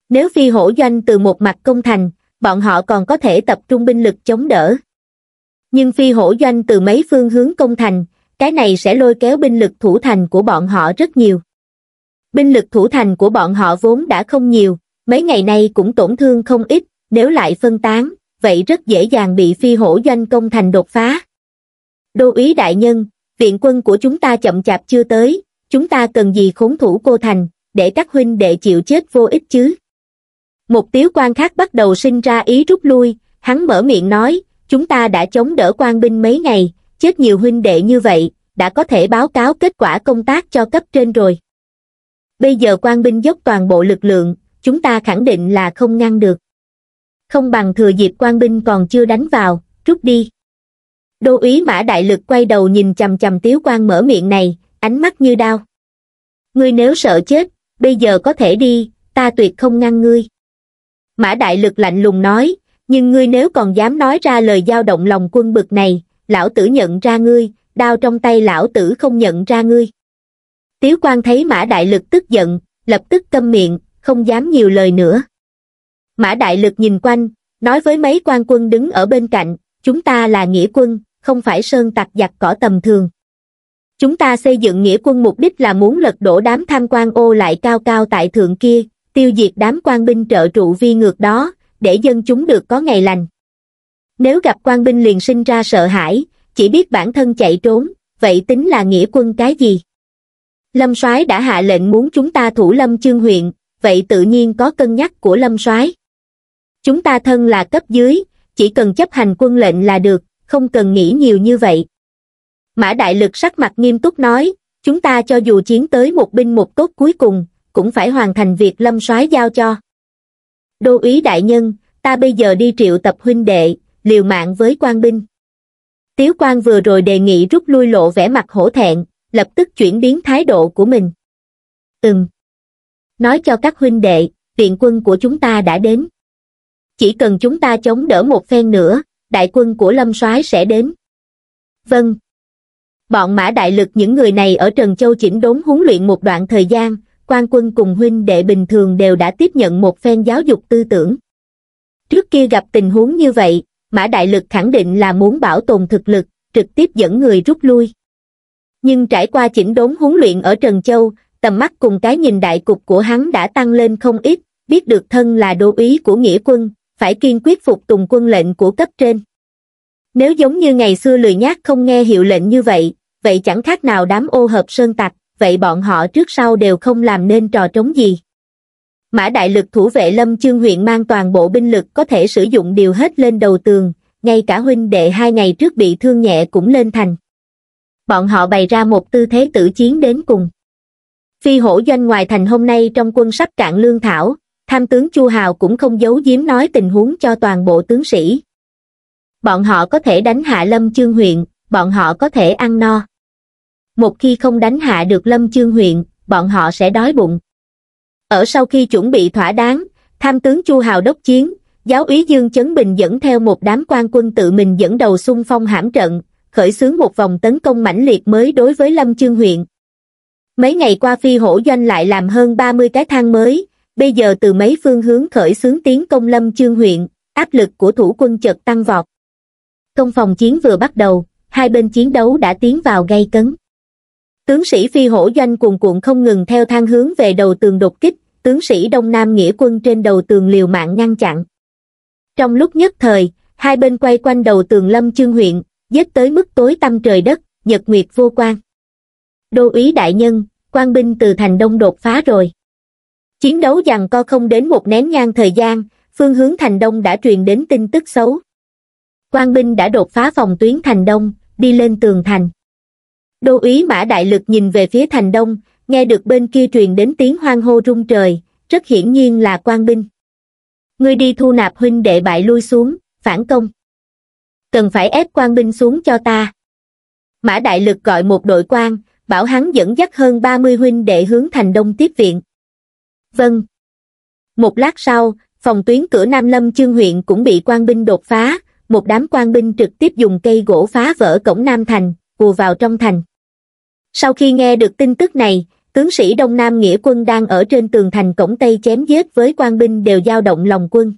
Nếu phi hổ doanh từ một mặt công thành, bọn họ còn có thể tập trung binh lực chống đỡ. Nhưng phi hổ doanh từ mấy phương hướng công thành, cái này sẽ lôi kéo binh lực thủ thành của bọn họ rất nhiều. Binh lực thủ thành của bọn họ vốn đã không nhiều, mấy ngày nay cũng tổn thương không ít, nếu lại phân tán, vậy rất dễ dàng bị phi hổ doanh công thành đột phá. Đô úy đại nhân, viện quân của chúng ta chậm chạp chưa tới, chúng ta cần gì khốn thủ cô thành, để các huynh đệ chịu chết vô ích chứ. Một tiếu quan khác bắt đầu sinh ra ý rút lui, hắn mở miệng nói, chúng ta đã chống đỡ quan binh mấy ngày, chết nhiều huynh đệ như vậy, đã có thể báo cáo kết quả công tác cho cấp trên rồi. Bây giờ quan binh dốc toàn bộ lực lượng, chúng ta khẳng định là không ngăn được. Không bằng thừa dịp quan binh còn chưa đánh vào, rút đi. Đô úy mã đại lực quay đầu nhìn chầm chầm tiếu quan mở miệng này, ánh mắt như đau. Ngươi nếu sợ chết, bây giờ có thể đi, ta tuyệt không ngăn ngươi. Mã đại lực lạnh lùng nói, nhưng ngươi nếu còn dám nói ra lời giao động lòng quân bực này, lão tử nhận ra ngươi, đau trong tay lão tử không nhận ra ngươi. Tiếu quan thấy mã đại lực tức giận, lập tức câm miệng, không dám nhiều lời nữa. Mã Đại Lực nhìn quanh, nói với mấy quan quân đứng ở bên cạnh, chúng ta là nghĩa quân, không phải sơn tặc giặc cỏ tầm thường. Chúng ta xây dựng nghĩa quân mục đích là muốn lật đổ đám tham quan ô lại cao cao tại thượng kia, tiêu diệt đám quan binh trợ trụ vi ngược đó, để dân chúng được có ngày lành. Nếu gặp quan binh liền sinh ra sợ hãi, chỉ biết bản thân chạy trốn, vậy tính là nghĩa quân cái gì? Lâm soái đã hạ lệnh muốn chúng ta thủ lâm chương huyện, vậy tự nhiên có cân nhắc của lâm soái chúng ta thân là cấp dưới chỉ cần chấp hành quân lệnh là được không cần nghĩ nhiều như vậy mã đại lực sắc mặt nghiêm túc nói chúng ta cho dù chiến tới một binh một tốt cuối cùng cũng phải hoàn thành việc lâm soái giao cho đô úy đại nhân ta bây giờ đi triệu tập huynh đệ liều mạng với quan binh tiếu quan vừa rồi đề nghị rút lui lộ vẻ mặt hổ thẹn lập tức chuyển biến thái độ của mình ừm nói cho các huynh đệ, viện quân của chúng ta đã đến. Chỉ cần chúng ta chống đỡ một phen nữa, đại quân của Lâm Soái sẽ đến. Vâng. Bọn mã đại lực những người này ở Trần Châu chỉnh đốn huấn luyện một đoạn thời gian, quan quân cùng huynh đệ bình thường đều đã tiếp nhận một phen giáo dục tư tưởng. Trước kia gặp tình huống như vậy, Mã Đại Lực khẳng định là muốn bảo tồn thực lực, trực tiếp dẫn người rút lui. Nhưng trải qua chỉnh đốn huấn luyện ở Trần Châu, tầm mắt cùng cái nhìn đại cục của hắn đã tăng lên không ít, biết được thân là đô ý của nghĩa quân, phải kiên quyết phục tùng quân lệnh của cấp trên. Nếu giống như ngày xưa lười nhác không nghe hiệu lệnh như vậy, vậy chẳng khác nào đám ô hợp sơn tặc, vậy bọn họ trước sau đều không làm nên trò trống gì. Mã đại lực thủ vệ lâm chương huyện mang toàn bộ binh lực có thể sử dụng điều hết lên đầu tường, ngay cả huynh đệ hai ngày trước bị thương nhẹ cũng lên thành. Bọn họ bày ra một tư thế tử chiến đến cùng phi hổ doanh ngoài thành hôm nay trong quân sắp cạn lương thảo tham tướng chu hào cũng không giấu giếm nói tình huống cho toàn bộ tướng sĩ bọn họ có thể đánh hạ lâm chương huyện bọn họ có thể ăn no một khi không đánh hạ được lâm chương huyện bọn họ sẽ đói bụng ở sau khi chuẩn bị thỏa đáng tham tướng chu hào đốc chiến giáo úy dương chấn bình dẫn theo một đám quan quân tự mình dẫn đầu xung phong hãm trận khởi xướng một vòng tấn công mãnh liệt mới đối với lâm chương huyện mấy ngày qua phi hổ doanh lại làm hơn 30 cái thang mới, bây giờ từ mấy phương hướng khởi xướng tiến công lâm chương huyện, áp lực của thủ quân chợt tăng vọt. Công phòng chiến vừa bắt đầu, hai bên chiến đấu đã tiến vào gây cấn. Tướng sĩ phi hổ doanh cuồn cuộn không ngừng theo thang hướng về đầu tường đột kích, tướng sĩ Đông Nam nghĩa quân trên đầu tường liều mạng ngăn chặn. Trong lúc nhất thời, hai bên quay quanh đầu tường lâm chương huyện, giết tới mức tối tăm trời đất, nhật nguyệt vô quang đô úy đại nhân, quan binh từ thành đông đột phá rồi. Chiến đấu giằng co không đến một nén nhang thời gian, phương hướng thành đông đã truyền đến tin tức xấu. Quan binh đã đột phá phòng tuyến thành đông, đi lên tường thành. Đô úy Mã Đại Lực nhìn về phía thành đông, nghe được bên kia truyền đến tiếng hoang hô rung trời, rất hiển nhiên là quan binh. Ngươi đi thu nạp huynh đệ bại lui xuống, phản công. Cần phải ép quan binh xuống cho ta. Mã Đại Lực gọi một đội quan, bảo hắn dẫn dắt hơn 30 huynh đệ hướng thành đông tiếp viện. Vâng. Một lát sau, phòng tuyến cửa Nam Lâm Chương huyện cũng bị quan binh đột phá, một đám quan binh trực tiếp dùng cây gỗ phá vỡ cổng Nam Thành, hùa vào trong thành. Sau khi nghe được tin tức này, tướng sĩ Đông Nam Nghĩa quân đang ở trên tường thành cổng Tây chém giết với quan binh đều dao động lòng quân.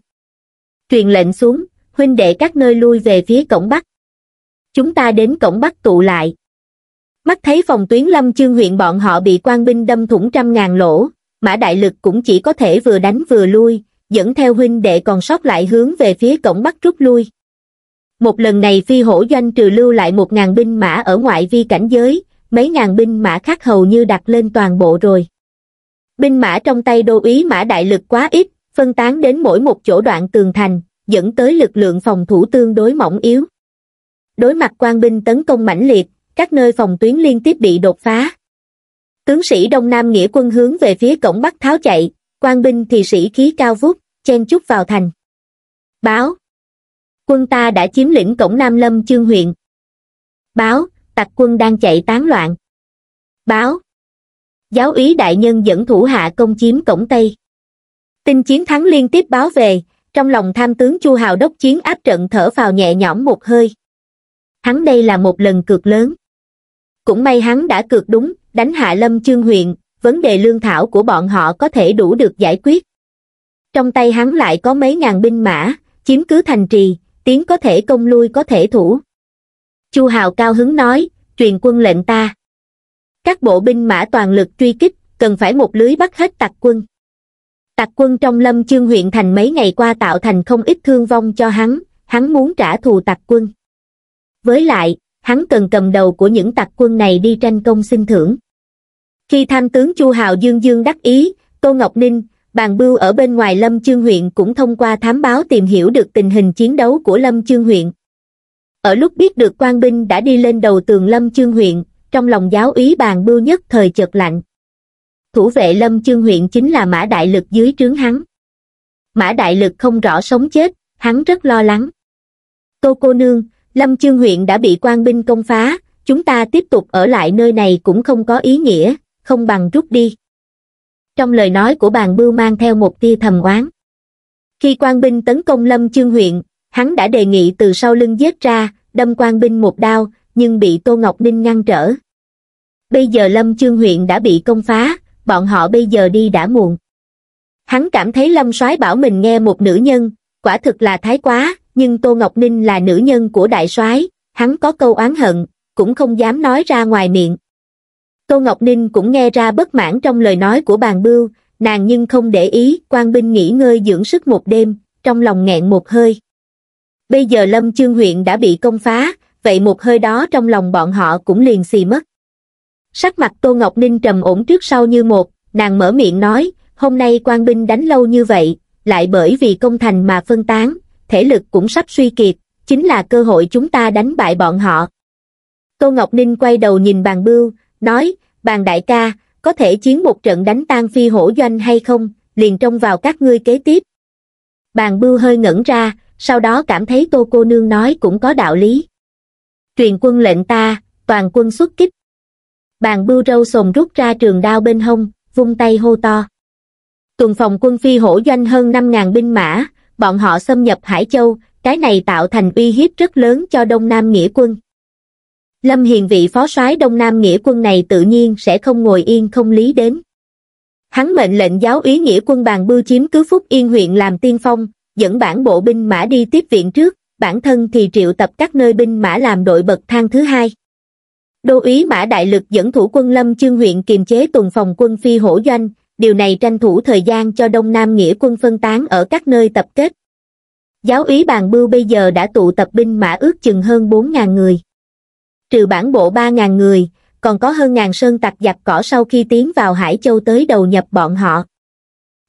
Truyền lệnh xuống, huynh đệ các nơi lui về phía cổng Bắc. Chúng ta đến cổng Bắc tụ lại mắt thấy phòng tuyến lâm chương huyện bọn họ bị quan binh đâm thủng trăm ngàn lỗ mã đại lực cũng chỉ có thể vừa đánh vừa lui dẫn theo huynh đệ còn sót lại hướng về phía cổng bắc rút lui một lần này phi hổ doanh trừ lưu lại một ngàn binh mã ở ngoại vi cảnh giới mấy ngàn binh mã khác hầu như đặt lên toàn bộ rồi binh mã trong tay đô Ý mã đại lực quá ít phân tán đến mỗi một chỗ đoạn tường thành dẫn tới lực lượng phòng thủ tương đối mỏng yếu đối mặt quan binh tấn công mãnh liệt các nơi phòng tuyến liên tiếp bị đột phá. Tướng sĩ Đông Nam nghĩa quân hướng về phía cổng Bắc tháo chạy, quan binh thì sĩ khí cao vút, chen chúc vào thành. Báo Quân ta đã chiếm lĩnh cổng Nam Lâm chương huyện. Báo, tặc quân đang chạy tán loạn. Báo Giáo úy đại nhân dẫn thủ hạ công chiếm cổng Tây. Tin chiến thắng liên tiếp báo về, trong lòng tham tướng Chu Hào đốc chiến áp trận thở vào nhẹ nhõm một hơi. Hắn đây là một lần cược lớn cũng may hắn đã cược đúng đánh hạ lâm chương huyện vấn đề lương thảo của bọn họ có thể đủ được giải quyết trong tay hắn lại có mấy ngàn binh mã chiếm cứ thành trì tiến có thể công lui có thể thủ chu hào cao hứng nói truyền quân lệnh ta các bộ binh mã toàn lực truy kích cần phải một lưới bắt hết tặc quân tặc quân trong lâm chương huyện thành mấy ngày qua tạo thành không ít thương vong cho hắn hắn muốn trả thù tặc quân với lại hắn cần cầm đầu của những tặc quân này đi tranh công xin thưởng. Khi tham tướng Chu Hào Dương Dương đắc ý, Tô Ngọc Ninh, bàn bưu ở bên ngoài Lâm Chương huyện cũng thông qua thám báo tìm hiểu được tình hình chiến đấu của Lâm Chương huyện. Ở lúc biết được quan binh đã đi lên đầu tường Lâm Chương huyện, trong lòng giáo úy bàn bưu nhất thời chợt lạnh. Thủ vệ Lâm Chương huyện chính là Mã Đại Lực dưới trướng hắn. Mã Đại Lực không rõ sống chết, hắn rất lo lắng. Tô cô nương, lâm chương huyện đã bị quan binh công phá chúng ta tiếp tục ở lại nơi này cũng không có ý nghĩa không bằng rút đi trong lời nói của bàn bưu mang theo một tia thầm oán khi quan binh tấn công lâm chương huyện hắn đã đề nghị từ sau lưng giết ra đâm quan binh một đao nhưng bị tô ngọc ninh ngăn trở bây giờ lâm chương huyện đã bị công phá bọn họ bây giờ đi đã muộn hắn cảm thấy lâm soái bảo mình nghe một nữ nhân quả thực là thái quá nhưng Tô Ngọc Ninh là nữ nhân của đại soái, hắn có câu oán hận, cũng không dám nói ra ngoài miệng. Tô Ngọc Ninh cũng nghe ra bất mãn trong lời nói của bàn bưu, nàng nhưng không để ý, quan binh nghỉ ngơi dưỡng sức một đêm, trong lòng nghẹn một hơi. Bây giờ Lâm Chương huyện đã bị công phá, vậy một hơi đó trong lòng bọn họ cũng liền xì mất. Sắc mặt Tô Ngọc Ninh trầm ổn trước sau như một, nàng mở miệng nói, hôm nay quan binh đánh lâu như vậy, lại bởi vì công thành mà phân tán, thể lực cũng sắp suy kiệt, chính là cơ hội chúng ta đánh bại bọn họ. Tô Ngọc Ninh quay đầu nhìn bàn bưu, nói, bàn đại ca, có thể chiến một trận đánh tan phi hổ doanh hay không, liền trông vào các ngươi kế tiếp. Bàn bưu hơi ngẩn ra, sau đó cảm thấy tô cô nương nói cũng có đạo lý. Truyền quân lệnh ta, toàn quân xuất kích. Bàn bưu râu sồn rút ra trường đao bên hông, vung tay hô to. Tuần phòng quân phi hổ doanh hơn 5.000 binh mã, bọn họ xâm nhập Hải Châu, cái này tạo thành uy hiếp rất lớn cho Đông Nam Nghĩa quân. Lâm Hiền vị phó soái Đông Nam Nghĩa quân này tự nhiên sẽ không ngồi yên không lý đến. Hắn mệnh lệnh giáo úy Nghĩa quân bàn bưu chiếm cứ Phúc Yên huyện làm tiên phong, dẫn bản bộ binh mã đi tiếp viện trước, bản thân thì triệu tập các nơi binh mã làm đội bậc thang thứ hai. Đô Ý Mã Đại Lực dẫn thủ quân Lâm Chương huyện kiềm chế tuần phòng quân phi hổ doanh, điều này tranh thủ thời gian cho Đông Nam nghĩa quân phân tán ở các nơi tập kết. Giáo úy bàn bưu bây giờ đã tụ tập binh mã ước chừng hơn 4.000 người. Trừ bản bộ 3.000 người, còn có hơn ngàn sơn tặc giặt cỏ sau khi tiến vào Hải Châu tới đầu nhập bọn họ.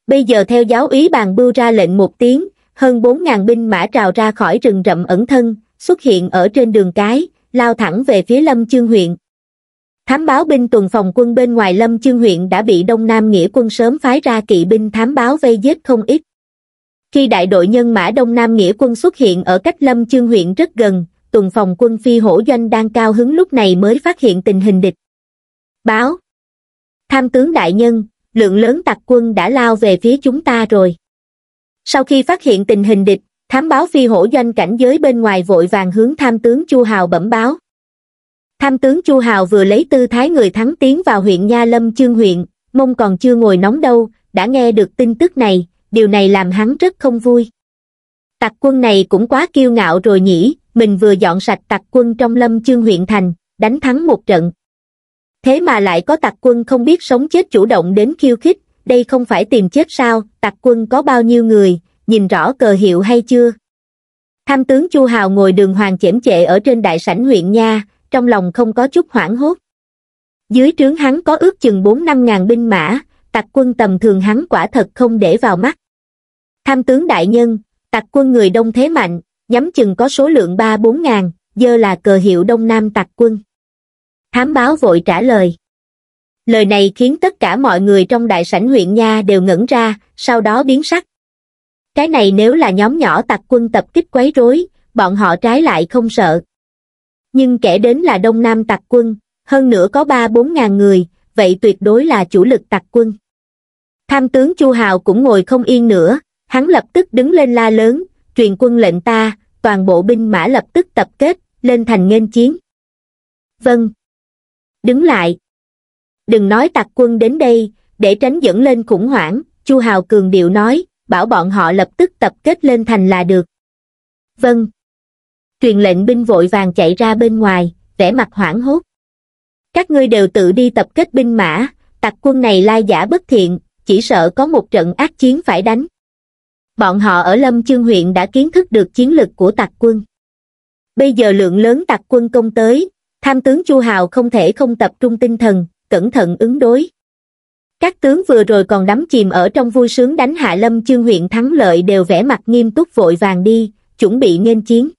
Bây giờ theo giáo úy bàn bưu ra lệnh một tiếng, hơn 4.000 binh mã trào ra khỏi rừng rậm ẩn thân, xuất hiện ở trên đường cái, lao thẳng về phía lâm chương huyện. Thám báo binh tuần phòng quân bên ngoài Lâm Chương huyện đã bị Đông Nam Nghĩa quân sớm phái ra kỵ binh thám báo vây giết không ít. Khi đại đội nhân mã Đông Nam Nghĩa quân xuất hiện ở cách Lâm Chương huyện rất gần, tuần phòng quân phi hổ doanh đang cao hứng lúc này mới phát hiện tình hình địch. Báo Tham tướng đại nhân, lượng lớn tặc quân đã lao về phía chúng ta rồi. Sau khi phát hiện tình hình địch, thám báo phi hổ doanh cảnh giới bên ngoài vội vàng hướng tham tướng Chu Hào bẩm báo tham tướng chu hào vừa lấy tư thái người thắng tiến vào huyện nha lâm chương huyện mông còn chưa ngồi nóng đâu đã nghe được tin tức này điều này làm hắn rất không vui tặc quân này cũng quá kiêu ngạo rồi nhỉ mình vừa dọn sạch tặc quân trong lâm chương huyện thành đánh thắng một trận thế mà lại có tặc quân không biết sống chết chủ động đến khiêu khích đây không phải tìm chết sao tặc quân có bao nhiêu người nhìn rõ cờ hiệu hay chưa tham tướng chu hào ngồi đường hoàng chễm chệ ở trên đại sảnh huyện nha trong lòng không có chút hoảng hốt. Dưới trướng hắn có ước chừng 4-5 ngàn binh mã, tặc quân tầm thường hắn quả thật không để vào mắt. Tham tướng đại nhân, tặc quân người đông thế mạnh, nhắm chừng có số lượng 3-4 ngàn, dơ là cờ hiệu đông nam tặc quân. Thám báo vội trả lời. Lời này khiến tất cả mọi người trong đại sảnh huyện Nha đều ngẩn ra, sau đó biến sắc. Cái này nếu là nhóm nhỏ tặc quân tập kích quấy rối, bọn họ trái lại không sợ, nhưng kẻ đến là Đông Nam tặc quân, hơn nữa có 3-4 ngàn người, vậy tuyệt đối là chủ lực tặc quân. Tham tướng Chu Hào cũng ngồi không yên nữa, hắn lập tức đứng lên la lớn, truyền quân lệnh ta, toàn bộ binh mã lập tức tập kết, lên thành nghênh chiến. Vâng. Đứng lại. Đừng nói tặc quân đến đây, để tránh dẫn lên khủng hoảng, Chu Hào cường điệu nói, bảo bọn họ lập tức tập kết lên thành là được. Vâng truyền lệnh binh vội vàng chạy ra bên ngoài vẻ mặt hoảng hốt các ngươi đều tự đi tập kết binh mã tặc quân này lai giả bất thiện chỉ sợ có một trận ác chiến phải đánh bọn họ ở lâm chương huyện đã kiến thức được chiến lực của tặc quân bây giờ lượng lớn tặc quân công tới tham tướng chu hào không thể không tập trung tinh thần cẩn thận ứng đối các tướng vừa rồi còn đắm chìm ở trong vui sướng đánh hạ lâm chương huyện thắng lợi đều vẻ mặt nghiêm túc vội vàng đi chuẩn bị nghênh chiến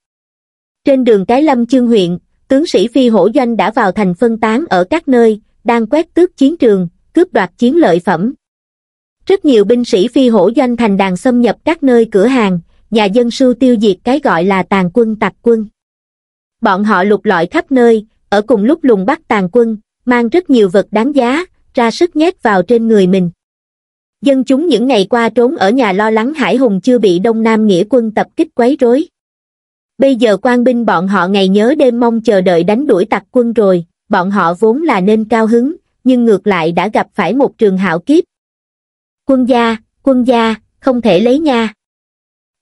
trên đường Cái Lâm Chương huyện, tướng sĩ phi hổ doanh đã vào thành phân tán ở các nơi, đang quét tước chiến trường, cướp đoạt chiến lợi phẩm. Rất nhiều binh sĩ phi hổ doanh thành đàn xâm nhập các nơi cửa hàng, nhà dân sưu tiêu diệt cái gọi là tàn quân tặc quân. Bọn họ lục lọi khắp nơi, ở cùng lúc lùng bắt tàn quân, mang rất nhiều vật đáng giá, ra sức nhét vào trên người mình. Dân chúng những ngày qua trốn ở nhà lo lắng Hải Hùng chưa bị Đông Nam Nghĩa quân tập kích quấy rối bây giờ quan binh bọn họ ngày nhớ đêm mong chờ đợi đánh đuổi tặc quân rồi, bọn họ vốn là nên cao hứng, nhưng ngược lại đã gặp phải một trường hảo kiếp. Quân gia, quân gia, không thể lấy nha.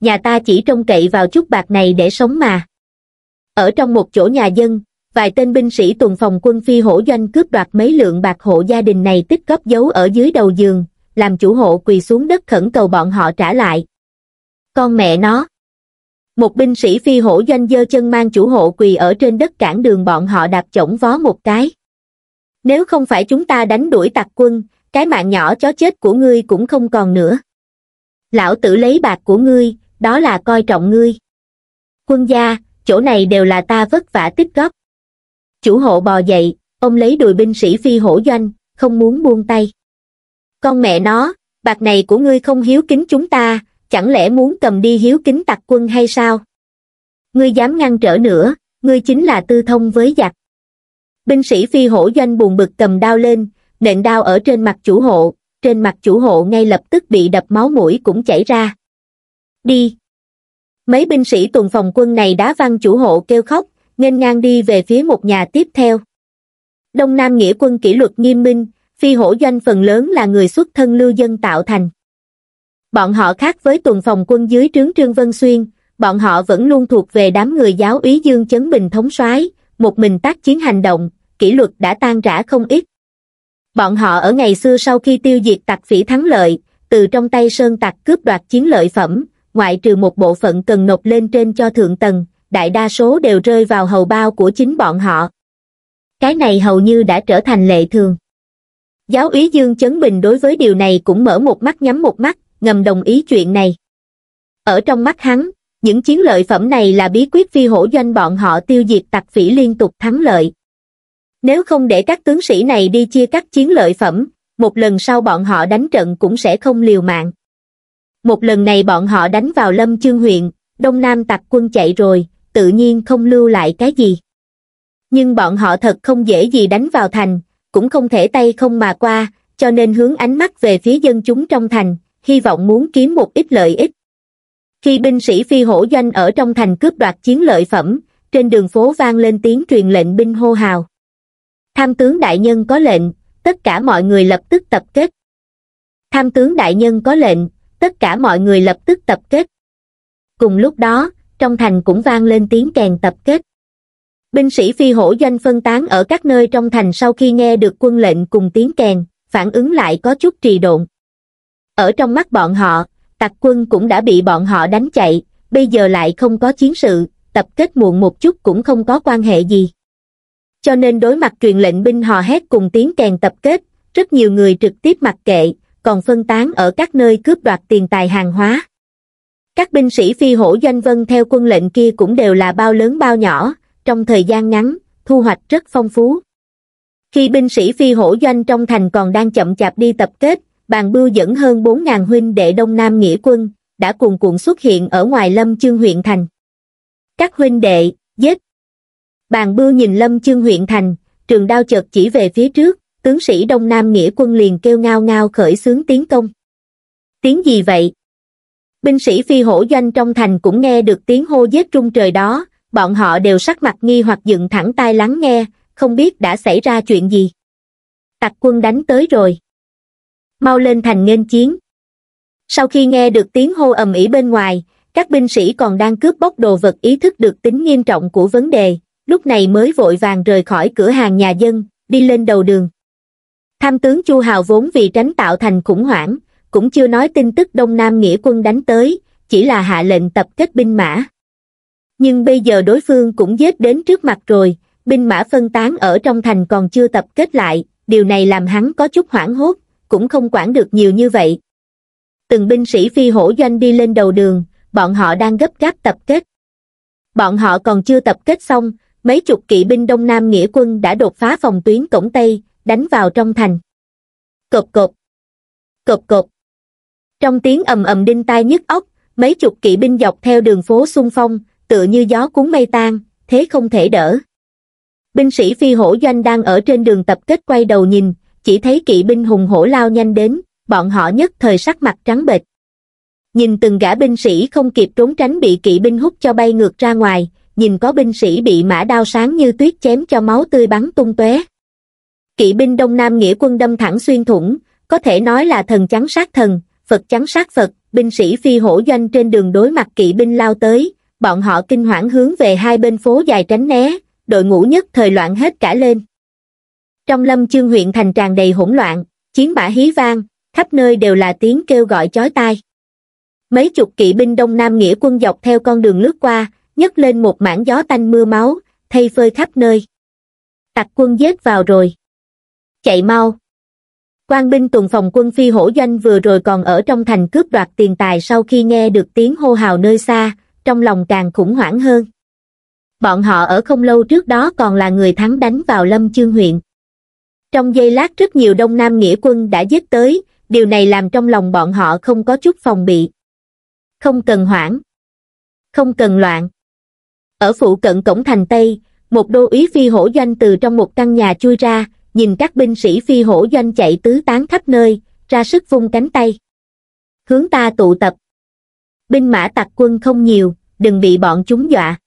Nhà ta chỉ trông cậy vào chút bạc này để sống mà. Ở trong một chỗ nhà dân, vài tên binh sĩ tuần phòng quân phi hổ doanh cướp đoạt mấy lượng bạc hộ gia đình này tích góp giấu ở dưới đầu giường, làm chủ hộ quỳ xuống đất khẩn cầu bọn họ trả lại. Con mẹ nó, một binh sĩ phi hổ doanh dơ chân mang chủ hộ quỳ ở trên đất cản đường bọn họ đạp chổng vó một cái. Nếu không phải chúng ta đánh đuổi tặc quân, cái mạng nhỏ chó chết của ngươi cũng không còn nữa. Lão tử lấy bạc của ngươi, đó là coi trọng ngươi. Quân gia, chỗ này đều là ta vất vả tích góp. Chủ hộ bò dậy, ông lấy đùi binh sĩ phi hổ doanh, không muốn buông tay. Con mẹ nó, bạc này của ngươi không hiếu kính chúng ta, chẳng lẽ muốn cầm đi hiếu kính tặc quân hay sao? Ngươi dám ngăn trở nữa, ngươi chính là tư thông với giặc. Binh sĩ phi hổ doanh buồn bực cầm đao lên, nện đao ở trên mặt chủ hộ, trên mặt chủ hộ ngay lập tức bị đập máu mũi cũng chảy ra. Đi! Mấy binh sĩ tuần phòng quân này đá văn chủ hộ kêu khóc, nghênh ngang đi về phía một nhà tiếp theo. Đông Nam nghĩa quân kỷ luật nghiêm minh, phi hổ doanh phần lớn là người xuất thân lưu dân tạo thành. Bọn họ khác với tuần phòng quân dưới trướng Trương Vân Xuyên, bọn họ vẫn luôn thuộc về đám người giáo úy Dương Chấn Bình thống soái, một mình tác chiến hành động, kỷ luật đã tan rã không ít. Bọn họ ở ngày xưa sau khi tiêu diệt tặc phỉ thắng lợi, từ trong tay sơn tặc cướp đoạt chiến lợi phẩm, ngoại trừ một bộ phận cần nộp lên trên cho thượng tầng, đại đa số đều rơi vào hầu bao của chính bọn họ. Cái này hầu như đã trở thành lệ thường. Giáo úy Dương Chấn Bình đối với điều này cũng mở một mắt nhắm một mắt, ngầm đồng ý chuyện này. Ở trong mắt hắn, những chiến lợi phẩm này là bí quyết phi hổ doanh bọn họ tiêu diệt tặc phỉ liên tục thắng lợi. Nếu không để các tướng sĩ này đi chia các chiến lợi phẩm, một lần sau bọn họ đánh trận cũng sẽ không liều mạng. Một lần này bọn họ đánh vào lâm chương huyện, đông nam tặc quân chạy rồi, tự nhiên không lưu lại cái gì. Nhưng bọn họ thật không dễ gì đánh vào thành, cũng không thể tay không mà qua, cho nên hướng ánh mắt về phía dân chúng trong thành, hy vọng muốn kiếm một ít lợi ích. Khi binh sĩ phi hổ doanh ở trong thành cướp đoạt chiến lợi phẩm, trên đường phố vang lên tiếng truyền lệnh binh hô hào. Tham tướng đại nhân có lệnh, tất cả mọi người lập tức tập kết. Tham tướng đại nhân có lệnh, tất cả mọi người lập tức tập kết. Cùng lúc đó, trong thành cũng vang lên tiếng kèn tập kết. Binh sĩ phi hổ doanh phân tán ở các nơi trong thành sau khi nghe được quân lệnh cùng tiếng kèn, phản ứng lại có chút trì độn. Ở trong mắt bọn họ, tặc quân cũng đã bị bọn họ đánh chạy, bây giờ lại không có chiến sự, tập kết muộn một chút cũng không có quan hệ gì. Cho nên đối mặt truyền lệnh binh họ hét cùng tiếng kèn tập kết, rất nhiều người trực tiếp mặc kệ, còn phân tán ở các nơi cướp đoạt tiền tài hàng hóa. Các binh sĩ phi hổ doanh vân theo quân lệnh kia cũng đều là bao lớn bao nhỏ, trong thời gian ngắn, thu hoạch rất phong phú. Khi binh sĩ phi hổ doanh trong thành còn đang chậm chạp đi tập kết, bàn bưu dẫn hơn 4.000 huynh đệ Đông Nam Nghĩa quân, đã cuồn cuộn xuất hiện ở ngoài Lâm Chương huyện thành. Các huynh đệ, giết! Bàn bưu nhìn Lâm Chương huyện thành, trường đao chợt chỉ về phía trước, tướng sĩ Đông Nam Nghĩa quân liền kêu ngao ngao khởi xướng tiến công. Tiếng gì vậy? Binh sĩ phi hổ doanh trong thành cũng nghe được tiếng hô giết trung trời đó, bọn họ đều sắc mặt nghi hoặc dựng thẳng tai lắng nghe, không biết đã xảy ra chuyện gì. Tặc quân đánh tới rồi mau lên thành nghênh chiến sau khi nghe được tiếng hô ầm ĩ bên ngoài các binh sĩ còn đang cướp bóc đồ vật ý thức được tính nghiêm trọng của vấn đề lúc này mới vội vàng rời khỏi cửa hàng nhà dân đi lên đầu đường tham tướng chu hào vốn vì tránh tạo thành khủng hoảng cũng chưa nói tin tức đông nam nghĩa quân đánh tới chỉ là hạ lệnh tập kết binh mã nhưng bây giờ đối phương cũng giết đến trước mặt rồi binh mã phân tán ở trong thành còn chưa tập kết lại điều này làm hắn có chút hoảng hốt cũng không quản được nhiều như vậy. Từng binh sĩ phi hổ doanh đi lên đầu đường, bọn họ đang gấp gáp tập kết. Bọn họ còn chưa tập kết xong, mấy chục kỵ binh Đông Nam Nghĩa quân đã đột phá phòng tuyến cổng Tây, đánh vào trong thành. Cộp cộp, cộp cộp. Trong tiếng ầm ầm đinh tai nhức óc, mấy chục kỵ binh dọc theo đường phố xung phong, tựa như gió cuốn mây tan, thế không thể đỡ. Binh sĩ phi hổ doanh đang ở trên đường tập kết quay đầu nhìn, chỉ thấy kỵ binh hùng hổ lao nhanh đến, bọn họ nhất thời sắc mặt trắng bệch. Nhìn từng gã binh sĩ không kịp trốn tránh bị kỵ binh hút cho bay ngược ra ngoài, nhìn có binh sĩ bị mã đao sáng như tuyết chém cho máu tươi bắn tung tóe. Kỵ binh Đông Nam nghĩa quân đâm thẳng xuyên thủng, có thể nói là thần trắng sát thần, Phật trắng sát Phật, binh sĩ phi hổ doanh trên đường đối mặt kỵ binh lao tới, bọn họ kinh hoảng hướng về hai bên phố dài tránh né, đội ngũ nhất thời loạn hết cả lên trong lâm chương huyện thành tràn đầy hỗn loạn chiến mã hí vang khắp nơi đều là tiếng kêu gọi chói tai mấy chục kỵ binh đông nam nghĩa quân dọc theo con đường lướt qua nhấc lên một mảng gió tanh mưa máu thay phơi khắp nơi tặc quân giết vào rồi chạy mau quan binh tuần phòng quân phi hổ doanh vừa rồi còn ở trong thành cướp đoạt tiền tài sau khi nghe được tiếng hô hào nơi xa trong lòng càng khủng hoảng hơn bọn họ ở không lâu trước đó còn là người thắng đánh vào lâm chương huyện trong giây lát rất nhiều Đông Nam nghĩa quân đã giết tới, điều này làm trong lòng bọn họ không có chút phòng bị. Không cần hoảng. Không cần loạn. Ở phụ cận cổng thành Tây, một đô úy phi hổ doanh từ trong một căn nhà chui ra, nhìn các binh sĩ phi hổ doanh chạy tứ tán khắp nơi, ra sức vung cánh tay. Hướng ta tụ tập. Binh mã tặc quân không nhiều, đừng bị bọn chúng dọa.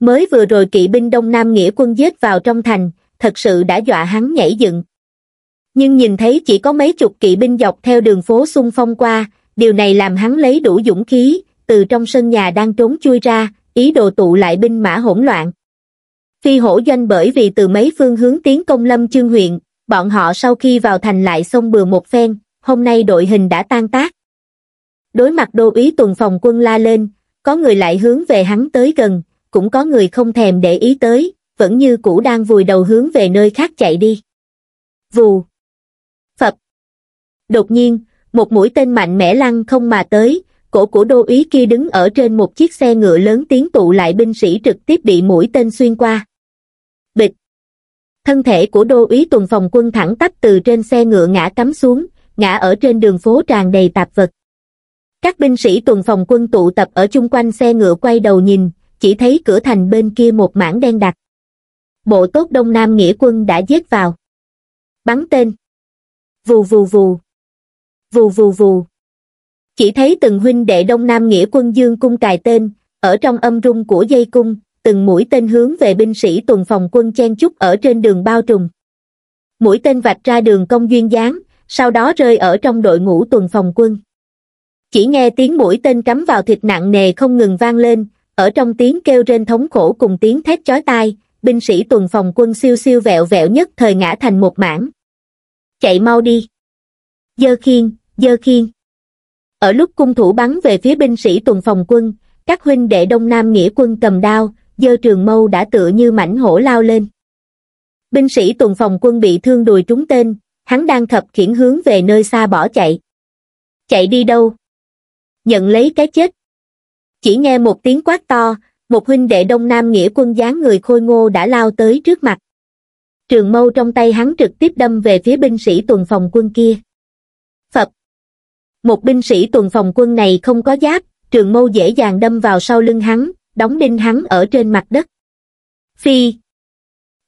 Mới vừa rồi kỵ binh Đông Nam Nghĩa quân giết vào trong thành, thật sự đã dọa hắn nhảy dựng. Nhưng nhìn thấy chỉ có mấy chục kỵ binh dọc theo đường phố xung phong qua, điều này làm hắn lấy đủ dũng khí, từ trong sân nhà đang trốn chui ra, ý đồ tụ lại binh mã hỗn loạn. Phi hổ doanh bởi vì từ mấy phương hướng tiến công lâm chương huyện, bọn họ sau khi vào thành lại sông bừa một phen, hôm nay đội hình đã tan tác. Đối mặt đô ý tuần phòng quân la lên, có người lại hướng về hắn tới gần, cũng có người không thèm để ý tới, vẫn như cũ đang vùi đầu hướng về nơi khác chạy đi. Vù. Phập. Đột nhiên, một mũi tên mạnh mẽ lăn không mà tới, cổ của đô úy kia đứng ở trên một chiếc xe ngựa lớn tiến tụ lại binh sĩ trực tiếp bị mũi tên xuyên qua. Bịch. Thân thể của đô úy tuần phòng quân thẳng tắp từ trên xe ngựa ngã cắm xuống, ngã ở trên đường phố tràn đầy tạp vật. Các binh sĩ tuần phòng quân tụ tập ở chung quanh xe ngựa quay đầu nhìn, chỉ thấy cửa thành bên kia một mảng đen đặc bộ tốt Đông Nam nghĩa quân đã giết vào. Bắn tên. Vù vù vù. Vù vù vù. Chỉ thấy từng huynh đệ Đông Nam nghĩa quân dương cung cài tên, ở trong âm rung của dây cung, từng mũi tên hướng về binh sĩ tuần phòng quân chen chúc ở trên đường bao trùm. Mũi tên vạch ra đường công duyên dáng, sau đó rơi ở trong đội ngũ tuần phòng quân. Chỉ nghe tiếng mũi tên cắm vào thịt nặng nề không ngừng vang lên, ở trong tiếng kêu trên thống khổ cùng tiếng thét chói tai, binh sĩ tuần phòng quân siêu siêu vẹo vẹo nhất thời ngã thành một mảng. Chạy mau đi. Dơ khiên, dơ khiên. Ở lúc cung thủ bắn về phía binh sĩ tuần phòng quân, các huynh đệ Đông Nam nghĩa quân cầm đao, dơ trường mâu đã tựa như mảnh hổ lao lên. Binh sĩ tuần phòng quân bị thương đùi trúng tên, hắn đang thập khiển hướng về nơi xa bỏ chạy. Chạy đi đâu? Nhận lấy cái chết. Chỉ nghe một tiếng quát to, một huynh đệ đông nam nghĩa quân dáng người khôi ngô đã lao tới trước mặt trường mâu trong tay hắn trực tiếp đâm về phía binh sĩ tuần phòng quân kia phật một binh sĩ tuần phòng quân này không có giáp trường mâu dễ dàng đâm vào sau lưng hắn đóng đinh hắn ở trên mặt đất phi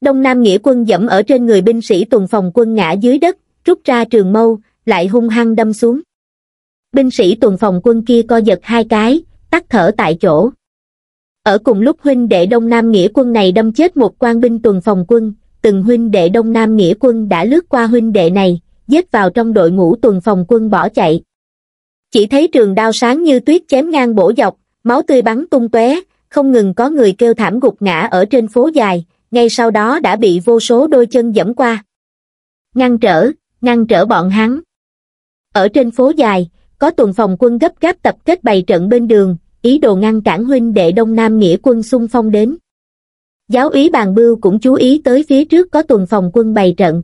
đông nam nghĩa quân dẫm ở trên người binh sĩ tuần phòng quân ngã dưới đất rút ra trường mâu lại hung hăng đâm xuống binh sĩ tuần phòng quân kia co giật hai cái tắt thở tại chỗ ở cùng lúc huynh đệ Đông Nam Nghĩa quân này đâm chết một quan binh tuần phòng quân, từng huynh đệ Đông Nam Nghĩa quân đã lướt qua huynh đệ này, giết vào trong đội ngũ tuần phòng quân bỏ chạy. Chỉ thấy trường đao sáng như tuyết chém ngang bổ dọc, máu tươi bắn tung tóe, không ngừng có người kêu thảm gục ngã ở trên phố dài, ngay sau đó đã bị vô số đôi chân dẫm qua. Ngăn trở, ngăn trở bọn hắn. Ở trên phố dài, có tuần phòng quân gấp gáp tập kết bày trận bên đường, ý đồ ngăn cản huynh đệ Đông Nam nghĩa quân xung phong đến. Giáo úy bàn bưu cũng chú ý tới phía trước có tuần phòng quân bày trận.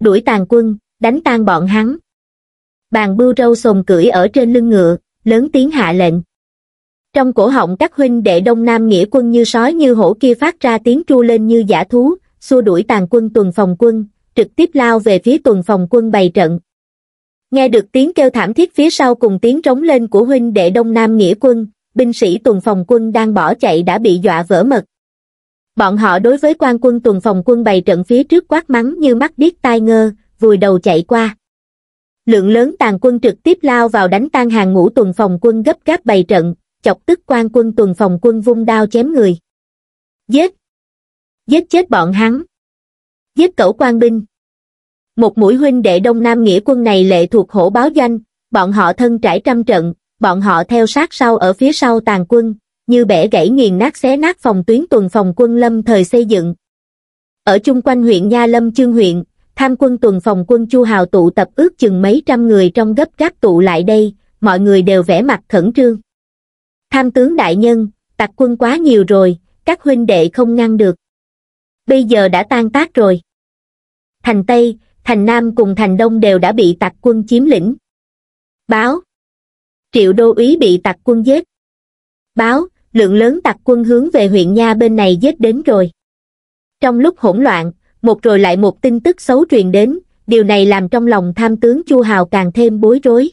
Đuổi tàn quân, đánh tan bọn hắn. Bàn bưu râu sồn cưỡi ở trên lưng ngựa, lớn tiếng hạ lệnh. Trong cổ họng các huynh đệ Đông Nam nghĩa quân như sói như hổ kia phát ra tiếng tru lên như giả thú, xua đuổi tàn quân tuần phòng quân, trực tiếp lao về phía tuần phòng quân bày trận, nghe được tiếng kêu thảm thiết phía sau cùng tiếng trống lên của huynh đệ đông nam nghĩa quân binh sĩ tuần phòng quân đang bỏ chạy đã bị dọa vỡ mật bọn họ đối với quan quân tuần phòng quân bày trận phía trước quát mắng như mắt điếc tai ngơ vùi đầu chạy qua lượng lớn tàn quân trực tiếp lao vào đánh tan hàng ngũ tuần phòng quân gấp gáp bày trận chọc tức quan quân tuần phòng quân vung đao chém người giết giết chết bọn hắn giết cẩu quan binh một mũi huynh đệ Đông Nam nghĩa quân này lệ thuộc hổ báo danh, bọn họ thân trải trăm trận, bọn họ theo sát sau ở phía sau tàn quân, như bẻ gãy nghiền nát xé nát phòng tuyến tuần phòng quân lâm thời xây dựng. Ở chung quanh huyện Nha Lâm Chương huyện, tham quân tuần phòng quân Chu Hào tụ tập ước chừng mấy trăm người trong gấp gáp tụ lại đây, mọi người đều vẻ mặt khẩn trương. Tham tướng đại nhân, tặc quân quá nhiều rồi, các huynh đệ không ngăn được. Bây giờ đã tan tác rồi. Thành Tây, thành Nam cùng thành Đông đều đã bị tặc quân chiếm lĩnh. Báo Triệu đô úy bị tặc quân giết. Báo, lượng lớn tặc quân hướng về huyện Nha bên này giết đến rồi. Trong lúc hỗn loạn, một rồi lại một tin tức xấu truyền đến, điều này làm trong lòng tham tướng Chu Hào càng thêm bối rối.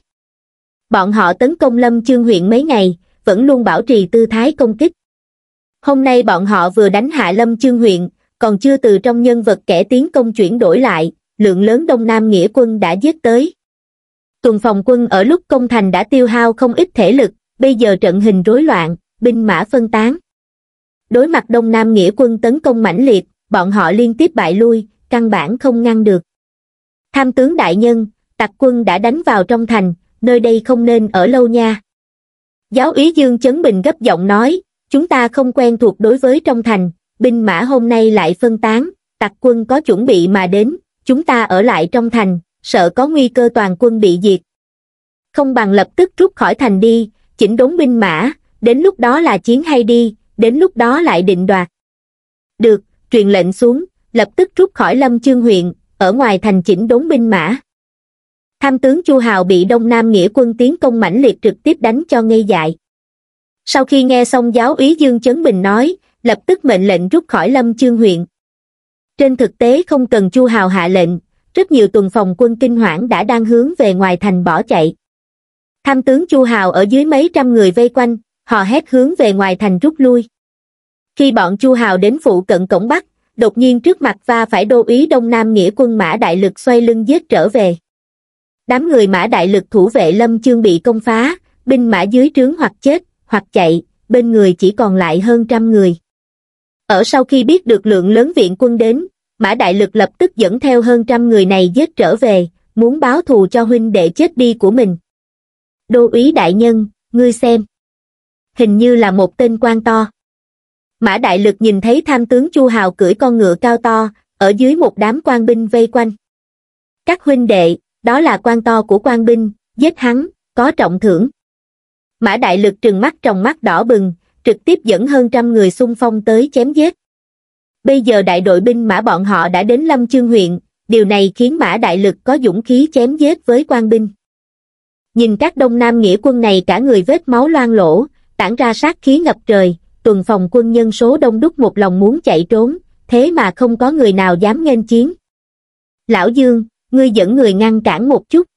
Bọn họ tấn công Lâm Chương huyện mấy ngày, vẫn luôn bảo trì tư thái công kích. Hôm nay bọn họ vừa đánh hạ Lâm Chương huyện, còn chưa từ trong nhân vật kẻ tiến công chuyển đổi lại, lượng lớn Đông Nam nghĩa quân đã giết tới. Tuần phòng quân ở lúc công thành đã tiêu hao không ít thể lực, bây giờ trận hình rối loạn, binh mã phân tán. Đối mặt Đông Nam nghĩa quân tấn công mãnh liệt, bọn họ liên tiếp bại lui, căn bản không ngăn được. Tham tướng đại nhân, tặc quân đã đánh vào trong thành, nơi đây không nên ở lâu nha. Giáo úy Dương Chấn Bình gấp giọng nói, chúng ta không quen thuộc đối với trong thành, binh mã hôm nay lại phân tán, tặc quân có chuẩn bị mà đến, chúng ta ở lại trong thành, sợ có nguy cơ toàn quân bị diệt. Không bằng lập tức rút khỏi thành đi, chỉnh đốn binh mã, đến lúc đó là chiến hay đi, đến lúc đó lại định đoạt. Được, truyền lệnh xuống, lập tức rút khỏi lâm chương huyện, ở ngoài thành chỉnh đốn binh mã. Tham tướng Chu Hào bị Đông Nam Nghĩa quân tiến công mãnh liệt trực tiếp đánh cho ngây dại. Sau khi nghe xong giáo úy Dương Chấn Bình nói, lập tức mệnh lệnh rút khỏi lâm chương huyện trên thực tế không cần chu hào hạ lệnh rất nhiều tuần phòng quân kinh hoảng đã đang hướng về ngoài thành bỏ chạy tham tướng chu hào ở dưới mấy trăm người vây quanh họ hét hướng về ngoài thành rút lui khi bọn chu hào đến phụ cận cổng bắc đột nhiên trước mặt va phải đô ý đông nam nghĩa quân mã đại lực xoay lưng giết trở về đám người mã đại lực thủ vệ lâm chương bị công phá binh mã dưới trướng hoặc chết hoặc chạy bên người chỉ còn lại hơn trăm người ở sau khi biết được lượng lớn viện quân đến, Mã Đại Lực lập tức dẫn theo hơn trăm người này giết trở về, muốn báo thù cho huynh đệ chết đi của mình. Đô úy đại nhân, ngươi xem. Hình như là một tên quan to. Mã Đại Lực nhìn thấy tham tướng Chu Hào cưỡi con ngựa cao to, ở dưới một đám quan binh vây quanh. Các huynh đệ, đó là quan to của quan binh, giết hắn, có trọng thưởng. Mã Đại Lực trừng mắt trong mắt đỏ bừng, trực tiếp dẫn hơn trăm người xung phong tới chém giết. Bây giờ đại đội binh mã bọn họ đã đến Lâm Chương huyện, điều này khiến mã đại lực có dũng khí chém giết với quan binh. Nhìn các đông nam nghĩa quân này cả người vết máu loang lỗ, tản ra sát khí ngập trời, tuần phòng quân nhân số đông đúc một lòng muốn chạy trốn, thế mà không có người nào dám nghênh chiến. Lão Dương, ngươi dẫn người ngăn cản một chút.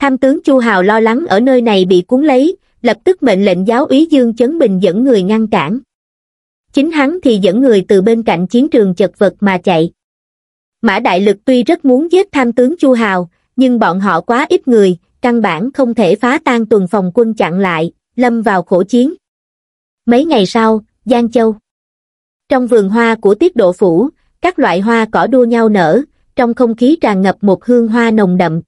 Tham tướng Chu Hào lo lắng ở nơi này bị cuốn lấy, lập tức mệnh lệnh giáo úy dương chấn bình dẫn người ngăn cản chính hắn thì dẫn người từ bên cạnh chiến trường chật vật mà chạy mã đại lực tuy rất muốn giết tham tướng chu hào nhưng bọn họ quá ít người căn bản không thể phá tan tuần phòng quân chặn lại lâm vào khổ chiến mấy ngày sau giang châu trong vườn hoa của tiết độ phủ các loại hoa cỏ đua nhau nở trong không khí tràn ngập một hương hoa nồng đậm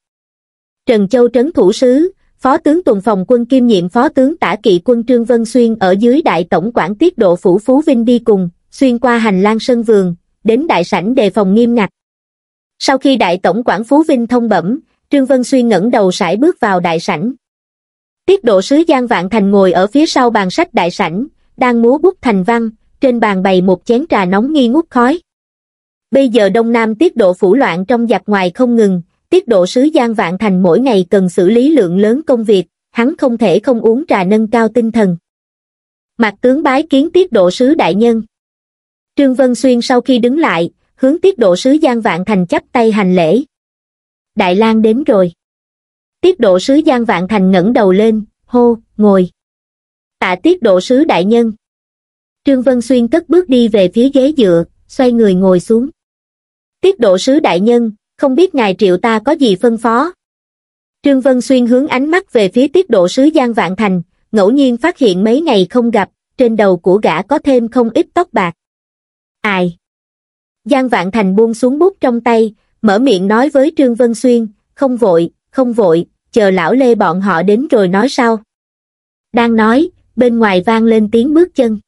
trần châu trấn thủ sứ Phó tướng Tuần Phòng quân kiêm nhiệm Phó tướng Tả Kỵ quân Trương Vân Xuyên ở dưới đại tổng quản tiết độ phủ Phú Vinh đi cùng, xuyên qua hành lang sân vườn, đến đại sảnh đề phòng nghiêm ngặt. Sau khi đại tổng quản Phú Vinh thông bẩm, Trương Vân Xuyên ngẩng đầu sải bước vào đại sảnh. Tiết độ sứ Giang Vạn Thành ngồi ở phía sau bàn sách đại sảnh, đang múa bút thành văn, trên bàn bày một chén trà nóng nghi ngút khói. Bây giờ Đông Nam tiết độ phủ loạn trong giặc ngoài không ngừng, tiết độ sứ Giang Vạn Thành mỗi ngày cần xử lý lượng lớn công việc, hắn không thể không uống trà nâng cao tinh thần. Mặt tướng bái kiến tiết độ sứ đại nhân. Trương Vân Xuyên sau khi đứng lại, hướng tiết độ sứ Giang Vạn Thành chắp tay hành lễ. Đại lang đến rồi. Tiết độ sứ Giang Vạn Thành ngẩng đầu lên, hô, ngồi. Tạ tiết độ sứ đại nhân. Trương Vân Xuyên cất bước đi về phía ghế dựa, xoay người ngồi xuống. Tiết độ sứ đại nhân, không biết ngài triệu ta có gì phân phó. Trương Vân Xuyên hướng ánh mắt về phía tiết độ sứ Giang Vạn Thành, ngẫu nhiên phát hiện mấy ngày không gặp, trên đầu của gã có thêm không ít tóc bạc. Ai? Giang Vạn Thành buông xuống bút trong tay, mở miệng nói với Trương Vân Xuyên, không vội, không vội, chờ lão lê bọn họ đến rồi nói sau. Đang nói, bên ngoài vang lên tiếng bước chân.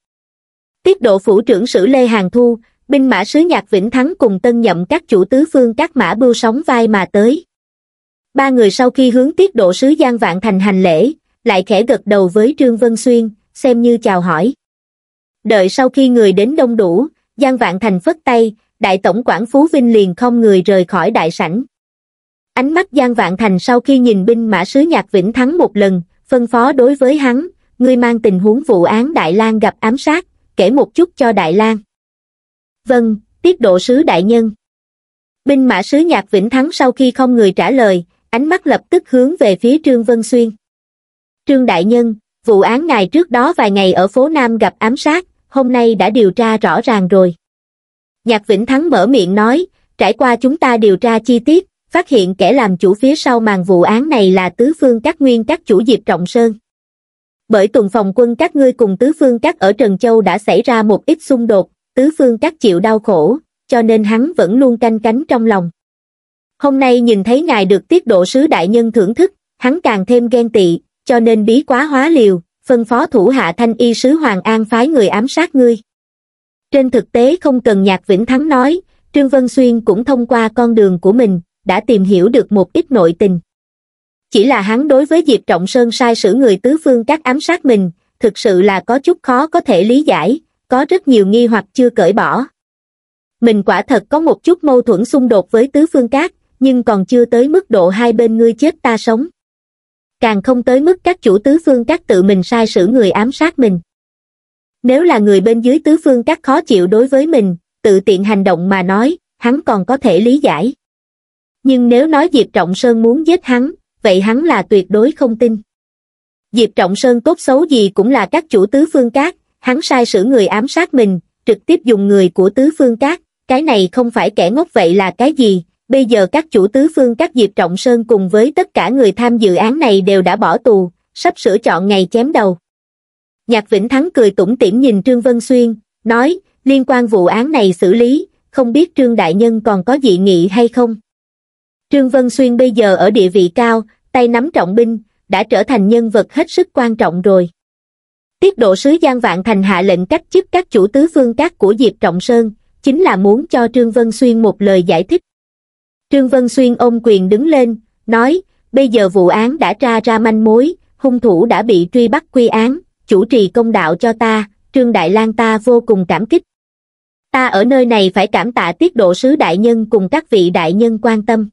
Tiết độ phủ trưởng sử Lê Hàng Thu, binh mã sứ nhạc vĩnh thắng cùng tân nhậm các chủ tứ phương các mã bưu sóng vai mà tới. Ba người sau khi hướng tiết độ sứ Giang Vạn Thành hành lễ, lại khẽ gật đầu với Trương Vân Xuyên, xem như chào hỏi. Đợi sau khi người đến đông đủ, Giang Vạn Thành phất tay, đại tổng quản Phú Vinh liền không người rời khỏi đại sảnh. Ánh mắt Giang Vạn Thành sau khi nhìn binh mã sứ nhạc vĩnh thắng một lần, phân phó đối với hắn, ngươi mang tình huống vụ án Đại lan gặp ám sát, kể một chút cho Đại lan vâng tiết độ sứ đại nhân binh mã sứ nhạc vĩnh thắng sau khi không người trả lời ánh mắt lập tức hướng về phía trương vân xuyên trương đại nhân vụ án ngài trước đó vài ngày ở phố nam gặp ám sát hôm nay đã điều tra rõ ràng rồi nhạc vĩnh thắng mở miệng nói trải qua chúng ta điều tra chi tiết phát hiện kẻ làm chủ phía sau màn vụ án này là tứ phương các nguyên các chủ diệp trọng sơn bởi tuần phòng quân các ngươi cùng tứ phương các ở Trần Châu đã xảy ra một ít xung đột, tứ phương các chịu đau khổ, cho nên hắn vẫn luôn canh cánh trong lòng. Hôm nay nhìn thấy ngài được tiết độ sứ đại nhân thưởng thức, hắn càng thêm ghen tị, cho nên bí quá hóa liều, phân phó thủ hạ thanh y sứ Hoàng An phái người ám sát ngươi. Trên thực tế không cần Nhạc Vĩnh Thắng nói, Trương Vân Xuyên cũng thông qua con đường của mình, đã tìm hiểu được một ít nội tình. Chỉ là hắn đối với Diệp Trọng Sơn sai sử người tứ phương các ám sát mình, thực sự là có chút khó có thể lý giải, có rất nhiều nghi hoặc chưa cởi bỏ. Mình quả thật có một chút mâu thuẫn xung đột với tứ phương cát, nhưng còn chưa tới mức độ hai bên ngươi chết ta sống. Càng không tới mức các chủ tứ phương các tự mình sai sử người ám sát mình. Nếu là người bên dưới tứ phương các khó chịu đối với mình, tự tiện hành động mà nói, hắn còn có thể lý giải. Nhưng nếu nói Diệp Trọng Sơn muốn giết hắn, vậy hắn là tuyệt đối không tin. Diệp Trọng Sơn tốt xấu gì cũng là các chủ tứ phương các, hắn sai sử người ám sát mình, trực tiếp dùng người của tứ phương các, cái này không phải kẻ ngốc vậy là cái gì, bây giờ các chủ tứ phương các Diệp Trọng Sơn cùng với tất cả người tham dự án này đều đã bỏ tù, sắp sửa chọn ngày chém đầu. Nhạc Vĩnh Thắng cười tủm tỉm nhìn Trương Vân Xuyên, nói, liên quan vụ án này xử lý, không biết Trương Đại Nhân còn có dị nghị hay không? Trương Vân Xuyên bây giờ ở địa vị cao, tay nắm trọng binh, đã trở thành nhân vật hết sức quan trọng rồi. Tiết độ sứ Giang Vạn Thành hạ lệnh cách chức các chủ tứ phương các của Diệp Trọng Sơn, chính là muốn cho Trương Vân Xuyên một lời giải thích. Trương Vân Xuyên ôm quyền đứng lên, nói, bây giờ vụ án đã tra ra manh mối, hung thủ đã bị truy bắt quy án, chủ trì công đạo cho ta, Trương Đại Lang ta vô cùng cảm kích. Ta ở nơi này phải cảm tạ tiết độ sứ đại nhân cùng các vị đại nhân quan tâm.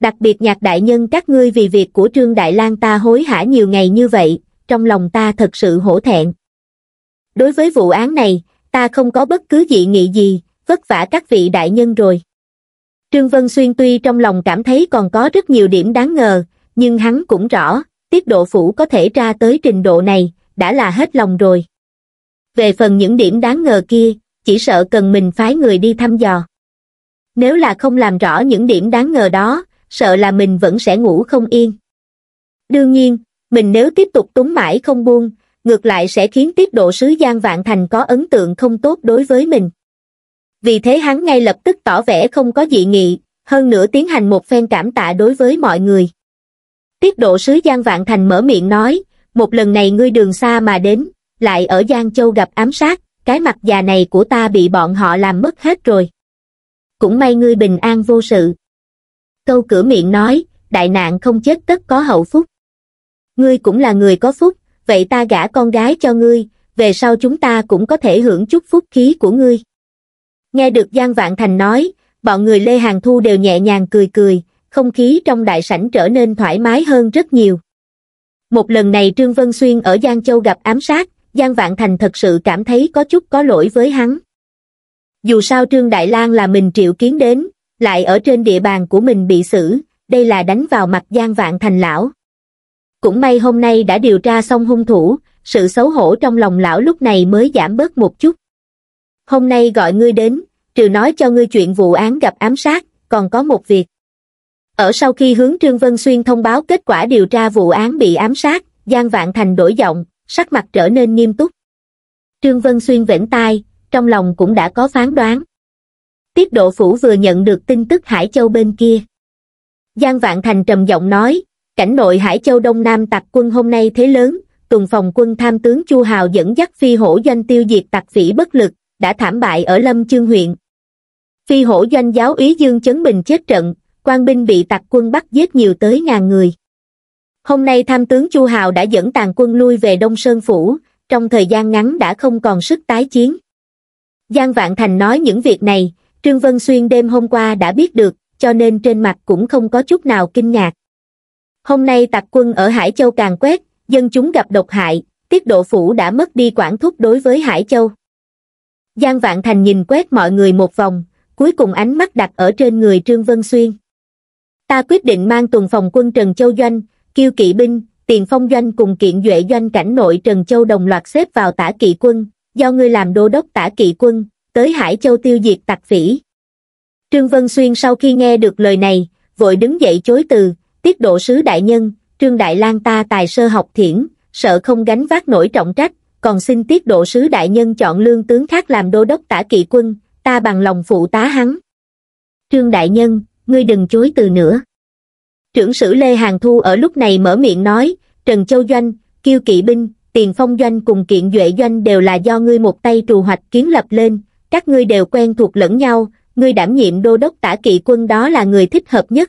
Đặc biệt nhạc đại nhân các ngươi vì việc của Trương Đại Lang ta hối hả nhiều ngày như vậy, trong lòng ta thật sự hổ thẹn. Đối với vụ án này, ta không có bất cứ dị nghị gì, vất vả các vị đại nhân rồi. Trương Vân Xuyên tuy trong lòng cảm thấy còn có rất nhiều điểm đáng ngờ, nhưng hắn cũng rõ, tiết độ phủ có thể ra tới trình độ này, đã là hết lòng rồi. Về phần những điểm đáng ngờ kia, chỉ sợ cần mình phái người đi thăm dò. Nếu là không làm rõ những điểm đáng ngờ đó, sợ là mình vẫn sẽ ngủ không yên. Đương nhiên, mình nếu tiếp tục túng mãi không buông, ngược lại sẽ khiến tiết độ sứ Giang Vạn Thành có ấn tượng không tốt đối với mình. Vì thế hắn ngay lập tức tỏ vẻ không có dị nghị, hơn nữa tiến hành một phen cảm tạ đối với mọi người. Tiết độ sứ Giang Vạn Thành mở miệng nói, một lần này ngươi đường xa mà đến, lại ở Giang Châu gặp ám sát, cái mặt già này của ta bị bọn họ làm mất hết rồi. Cũng may ngươi bình an vô sự. Câu cửa miệng nói, đại nạn không chết tất có hậu phúc ngươi cũng là người có phúc, vậy ta gả con gái cho ngươi, về sau chúng ta cũng có thể hưởng chút phúc khí của ngươi. Nghe được Giang Vạn Thành nói, bọn người Lê Hàng Thu đều nhẹ nhàng cười cười, không khí trong đại sảnh trở nên thoải mái hơn rất nhiều. Một lần này Trương Vân Xuyên ở Giang Châu gặp ám sát, Giang Vạn Thành thật sự cảm thấy có chút có lỗi với hắn. Dù sao Trương Đại Lang là mình triệu kiến đến, lại ở trên địa bàn của mình bị xử, đây là đánh vào mặt Giang Vạn Thành lão. Cũng may hôm nay đã điều tra xong hung thủ, sự xấu hổ trong lòng lão lúc này mới giảm bớt một chút. Hôm nay gọi ngươi đến, trừ nói cho ngươi chuyện vụ án gặp ám sát, còn có một việc. Ở sau khi hướng Trương Vân Xuyên thông báo kết quả điều tra vụ án bị ám sát, Giang Vạn Thành đổi giọng, sắc mặt trở nên nghiêm túc. Trương Vân Xuyên vĩnh tai, trong lòng cũng đã có phán đoán. Tiết độ phủ vừa nhận được tin tức Hải Châu bên kia. Giang Vạn Thành trầm giọng nói, cảnh nội Hải Châu Đông Nam tặc quân hôm nay thế lớn, Tùng phòng quân tham tướng Chu Hào dẫn dắt phi hổ doanh tiêu diệt tặc phỉ bất lực, đã thảm bại ở Lâm Chương huyện. Phi hổ doanh giáo úy Dương Chấn Bình chết trận, quan binh bị tặc quân bắt giết nhiều tới ngàn người. Hôm nay tham tướng Chu Hào đã dẫn tàn quân lui về Đông Sơn Phủ, trong thời gian ngắn đã không còn sức tái chiến. Giang Vạn Thành nói những việc này, Trương Vân Xuyên đêm hôm qua đã biết được, cho nên trên mặt cũng không có chút nào kinh ngạc hôm nay tặc quân ở hải châu càng quét dân chúng gặp độc hại tiết độ phủ đã mất đi quản thúc đối với hải châu giang vạn thành nhìn quét mọi người một vòng cuối cùng ánh mắt đặt ở trên người trương vân xuyên ta quyết định mang tuần phòng quân trần châu doanh kiêu kỵ binh tiền phong doanh cùng kiện duệ doanh cảnh nội trần châu đồng loạt xếp vào tả kỵ quân do ngươi làm đô đốc tả kỵ quân tới hải châu tiêu diệt tặc phỉ trương vân xuyên sau khi nghe được lời này vội đứng dậy chối từ tiết độ sứ đại nhân, trương đại lang ta tài sơ học thiển, sợ không gánh vác nổi trọng trách, còn xin tiết độ sứ đại nhân chọn lương tướng khác làm đô đốc tả kỵ quân, ta bằng lòng phụ tá hắn. Trương đại nhân, ngươi đừng chối từ nữa. Trưởng sử Lê Hàng Thu ở lúc này mở miệng nói, Trần Châu Doanh, Kiêu Kỵ Binh, Tiền Phong Doanh cùng Kiện Duệ Doanh đều là do ngươi một tay trù hoạch kiến lập lên, các ngươi đều quen thuộc lẫn nhau, ngươi đảm nhiệm đô đốc tả kỵ quân đó là người thích hợp nhất.